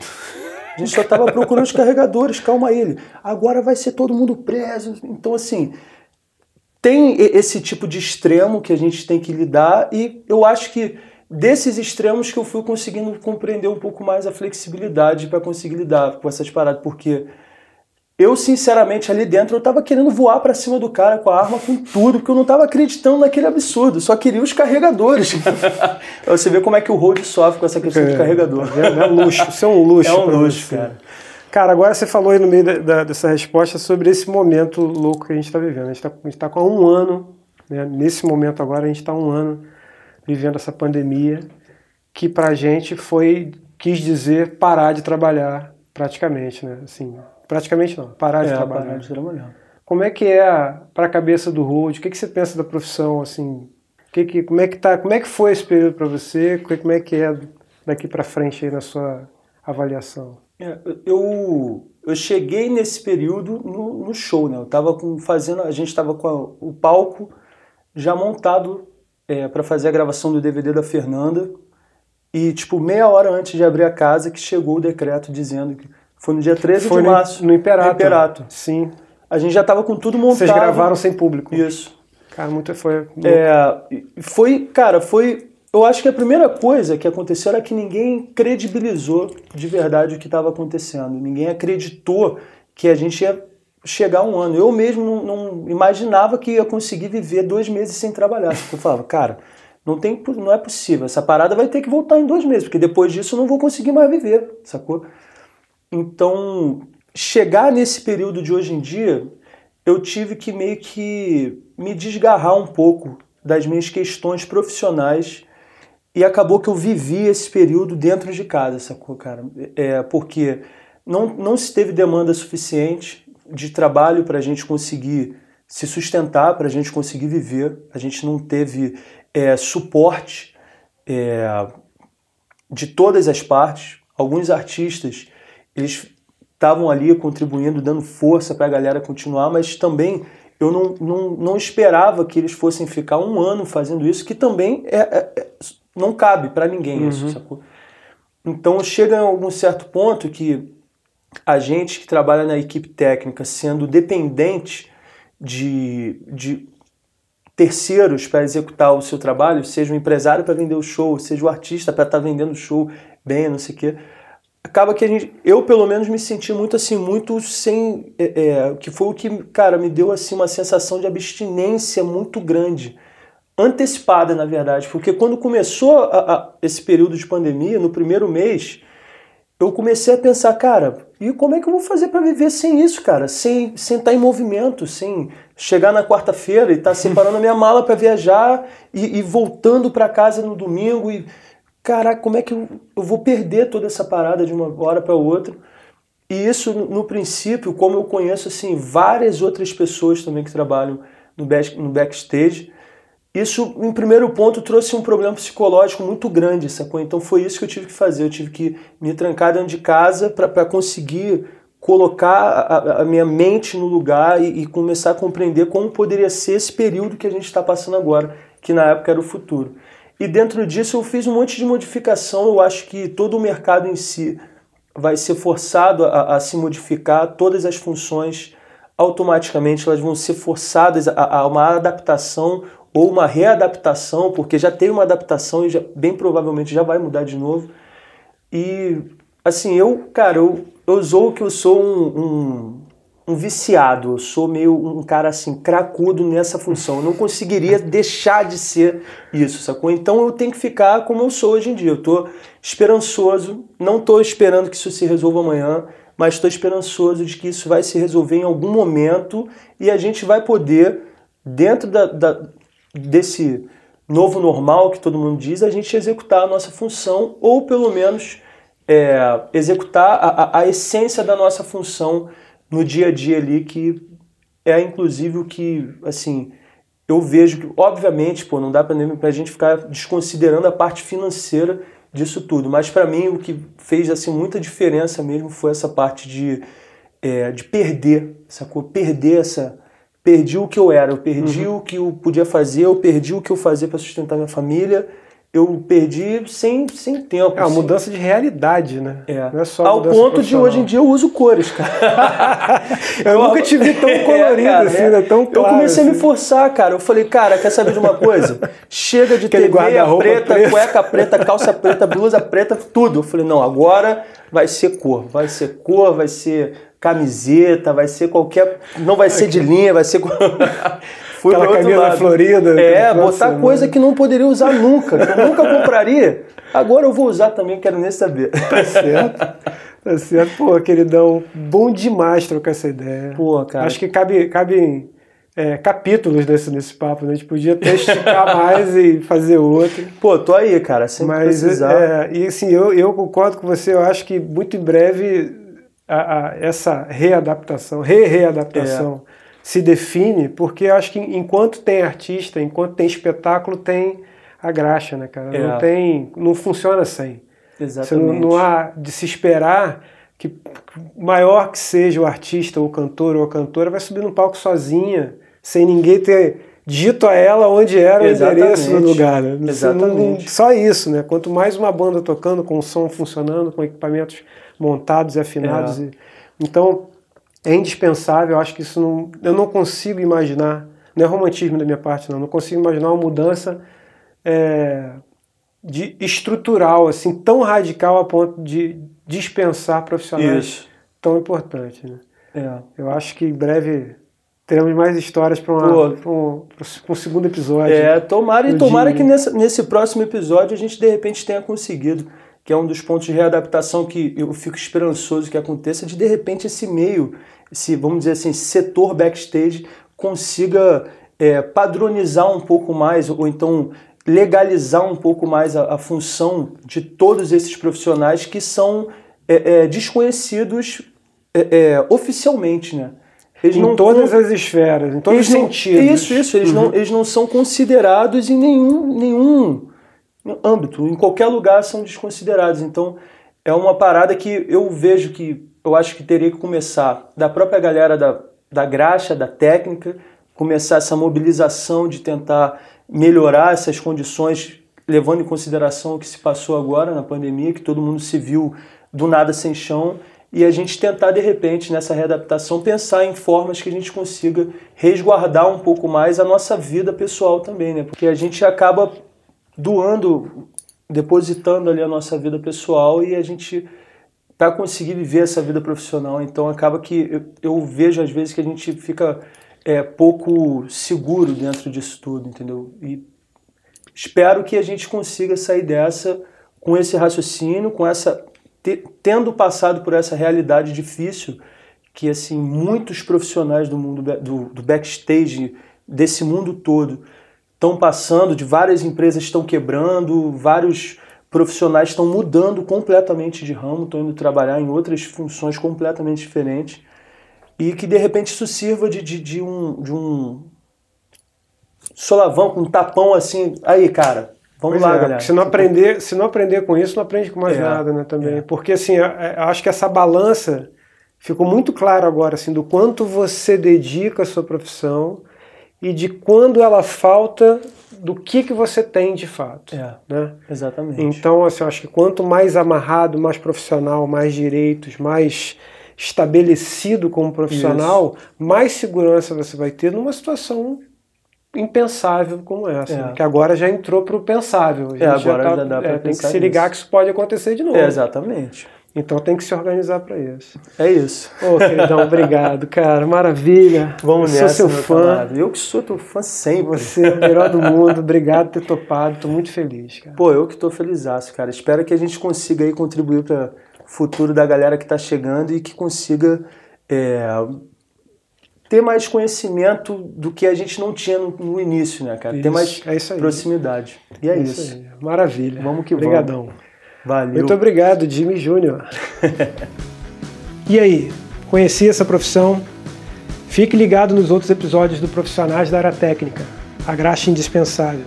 A gente só tava procurando os carregadores, calma aí. Ele. Agora vai ser todo mundo preso. Então, assim, tem esse tipo de extremo que a gente tem que lidar e eu acho que desses extremos que eu fui conseguindo compreender um pouco mais a flexibilidade para conseguir lidar com essas paradas, porque eu, sinceramente, ali dentro, eu tava querendo voar para cima do cara com a arma, com tudo, porque eu não tava acreditando naquele absurdo. Só queria os carregadores. Você vê como é que o Road sofre com essa questão é, de carregador. É, é um luxo. Isso é um luxo. É um luxo, cara. Cara, agora você falou aí no meio da, da, dessa
resposta sobre esse momento louco que a gente está vivendo. A gente está tá com um ano, né? nesse momento agora, a gente está um ano vivendo essa pandemia que pra gente foi, quis dizer, parar de trabalhar praticamente, né? Assim, Praticamente não, parar é, de trabalhar. Parar de trabalhar. Como é que é para a cabeça do Road? O que, que você pensa da profissão assim? Que que, como é que tá? Como é que foi esse período para você? É, como é que é daqui para frente aí na sua avaliação?
É, eu eu cheguei nesse período no, no show, né? Eu tava com, fazendo, a gente estava com a, o palco já montado é, para fazer a gravação do DVD da Fernanda. E, tipo, meia hora antes de abrir a casa, que chegou o decreto dizendo que foi no dia 13 Foi de março. No Imperato. No Imperato. Sim. A gente já estava com tudo montado. Vocês gravaram sem público. Isso. Cara, muito foi. É, foi, cara, foi. Eu acho que a primeira coisa que aconteceu era que ninguém credibilizou de verdade o que estava acontecendo. Ninguém acreditou que a gente ia chegar um ano. Eu mesmo não, não, imaginava que ia conseguir viver dois meses sem trabalhar. Eu falava, cara, não, tem, não é possível. Essa parada vai ter que voltar em dois meses, porque depois disso eu não vou conseguir mais viver, sacou? Então, chegar nesse período de hoje em dia, eu tive que meio que me desgarrar um pouco das minhas questões profissionais e acabou que eu vivi esse período dentro de casa, sacou, cara? É, porque não, não se teve demanda suficiente de trabalho para a gente conseguir se sustentar, para a gente conseguir viver, a gente não teve é, suporte é, de todas as partes. Alguns artistas eles estavam ali contribuindo, dando força para a galera continuar, mas também eu não, não, não esperava que eles fossem ficar um ano fazendo isso, que também é, é, é não cabe para ninguém uhum. isso, sacou? Então chega a algum certo ponto que a gente que trabalha na equipe técnica sendo dependente de, de terceiros para executar o seu trabalho, seja o empresário para vender o show, seja o artista para estar tá vendendo o show bem, não sei o quê acaba que a gente, eu pelo menos me senti muito assim, muito sem, é, é, que foi o que, cara, me deu assim uma sensação de abstinência muito grande, antecipada na verdade, porque quando começou a, a, esse período de pandemia, no primeiro mês, eu comecei a pensar, cara, e como é que eu vou fazer para viver sem isso, cara? Sem sem estar tá em movimento, sem chegar na quarta-feira e estar tá separando a minha mala para viajar e, e voltando para casa no domingo e caraca, como é que eu, eu vou perder toda essa parada de uma hora para outra? E isso, no princípio, como eu conheço assim várias outras pessoas também que trabalham no, back, no backstage, isso, em primeiro ponto, trouxe um problema psicológico muito grande, sacou? Então foi isso que eu tive que fazer. Eu tive que me trancar dentro de casa para conseguir colocar a, a, minha mente no lugar e, e, começar a compreender como poderia ser esse período que a gente está passando agora, que na época era o futuro. E dentro disso eu fiz um monte de modificação. Eu acho que todo o mercado em si vai ser forçado a, a se modificar, todas as funções automaticamente elas vão ser forçadas a, a, uma adaptação ou uma readaptação, porque já tem uma adaptação e já, bem provavelmente já vai mudar de novo. E assim, eu, cara, eu, eu sou que eu sou um, um um viciado, eu sou meio um cara assim, cracudo nessa função. Eu não conseguiria deixar de ser isso, sacou? Então eu tenho que ficar como eu sou hoje em dia. Eu tô esperançoso, não tô esperando que isso se resolva amanhã, mas estou esperançoso de que isso vai se resolver em algum momento e a gente vai poder, dentro da, da desse novo normal que todo mundo diz, a gente executar a nossa função ou pelo menos é, executar a, a, a essência da nossa função no dia a dia ali que é inclusive o que, assim, eu vejo que, obviamente, pô, não dá para a gente ficar desconsiderando a parte financeira disso tudo, mas para mim o que fez assim muita diferença mesmo foi essa parte de, é, de perder, sacou? Perder essa. Perdi o que eu era, eu perdi uhum. o que eu podia fazer, eu perdi o que eu fazia para sustentar minha família eu perdi sem, sem tempo. É uma assim. mudança de realidade, né? É. Não é só Ao ponto de hoje em dia eu uso cores, cara.
eu, eu, nunca te vi tão é, colorido, é, cara, assim, né? é. né? Tão claro, Eu comecei assim. a me
assim. forçar, cara. Eu falei, cara, quer saber de uma coisa? Chega de Aquele ter preta, preta, cueca preta, calça preta, blusa preta, tudo. Eu falei, não, agora vai ser cor. Vai ser cor, vai ser camiseta, vai ser qualquer. Não vai ser de linha, vai ser. Fui Aquela camisa lado. florida. É, botar assim, coisa que não poderia usar nunca, que eu nunca compraria. Agora eu vou usar também, quero nem saber. Tá certo.
Tá certo. Pô, queridão, bom demais trocar essa ideia. Pô, cara. Acho que cabe, cabe é, capítulos nesse, nesse papo, né? A gente podia até esticar
mais e fazer outro. Pô, tô aí, cara, sem Mas, precisar. É,
e assim, eu, eu concordo com você, eu acho que muito em breve a, a, essa readaptação, re-readaptação... É se define, porque acho que enquanto tem artista, enquanto tem espetáculo, tem a graxa, né, cara? É. Não tem, não funciona sem. Exatamente. Não, não, há de se esperar que maior que seja o artista, ou o cantor ou a cantora, vai subir no palco sozinha, sem ninguém ter dito a ela onde era Exatamente. o endereço do lugar. Né? Exatamente. só isso, né? Quanto mais uma banda tocando, com o som funcionando, com equipamentos montados e afinados. É. E, então, é indispensável, eu acho que isso não, eu não consigo imaginar, não é romantismo da minha parte não, não consigo imaginar uma mudança é, de estrutural assim tão radical a ponto de dispensar profissionais isso. tão importantes. Né? É. Eu acho que em breve teremos mais histórias para um, um, segundo episódio. É, tomara e tomara dia. que
nesse, nesse próximo episódio a gente de repente tenha conseguido, que é um dos pontos de readaptação que eu fico esperançoso que aconteça, de de repente esse meio se vamos dizer assim, setor backstage consiga é, padronizar um pouco mais, ou então legalizar um pouco mais a, a função de todos esses profissionais que são é, é, desconhecidos é, é, oficialmente, né? Eles em não, todas não,
as esferas, em todos os sentidos. Não, isso, isso. Eles, uhum. não,
eles não são considerados em nenhum, nenhum âmbito. Em qualquer lugar são desconsiderados. Então, é uma parada que eu vejo que eu acho que teria que começar da própria galera da, da graxa, da técnica, começar essa mobilização de tentar melhorar essas condições, levando em consideração o que se passou agora na pandemia, que todo mundo se viu do nada sem chão, e a gente tentar, de repente, nessa readaptação, pensar em formas que a gente consiga resguardar um pouco mais a nossa vida pessoal também, né? Porque a gente acaba doando, depositando ali a nossa vida pessoal e a gente para conseguir viver essa vida profissional. Então acaba que eu, eu vejo às vezes que a gente fica é, pouco seguro dentro disso tudo, entendeu? E espero que a gente consiga sair dessa com esse raciocínio, com essa te, tendo passado por essa realidade difícil que assim muitos profissionais do mundo do, do backstage desse mundo todo estão passando, de várias empresas estão quebrando, vários profissionais estão mudando completamente de ramo, estão indo trabalhar em outras funções completamente diferentes e que de repente isso sirva de, de, de um, de um solavanco, um tapão assim, aí cara, vamos pois lá é, galera. Se não, aprender, se não aprender com isso, não aprende com mais é, nada
né, também, é. porque assim, eu, acho que essa balança ficou muito claro agora assim, do quanto você dedica à sua profissão, e de quando ela falta do que, que você tem de fato. É, né? Exatamente. Então, assim, eu acho que quanto mais amarrado, mais profissional, mais direitos, mais estabelecido como profissional, Isso. mais segurança você vai ter numa situação impensável como essa, é. né? que agora já entrou para o pensável. A é, gente é, agora tá, já tá, dá é, tem que se ligar nisso. que isso pode acontecer de é, novo. É, exatamente. Então tem que se organizar para isso. É isso. Ô, oh, queridão, obrigado, cara. Maravilha. Vamos nessa, sou seu fã. Camarada. Eu
que sou teu fã sempre. Você é o melhor do mundo. Obrigado por ter topado. Tô muito feliz, cara. Pô, eu que tô felizaço, cara. Espero que a gente consiga aí contribuir para o futuro da galera que tá chegando e que consiga é, ter mais conhecimento do que a gente não tinha no, no início, né, cara? Isso, ter mais é proximidade.
E é, é isso. isso. Maravilha. Vamos que Obrigadão. vamos. Obrigadão. Valeu. Muito obrigado, Jimmy Júnior. e aí, conheci essa profissão? Fique ligado nos outros episódios do Profissionais da Área Técnica, a graxa indispensável.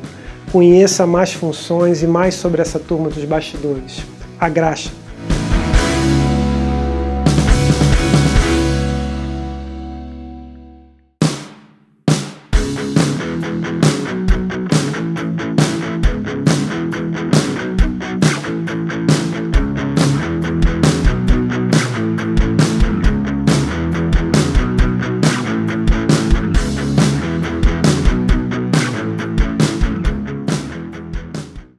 Conheça mais funções e mais sobre essa turma dos bastidores. A graxa.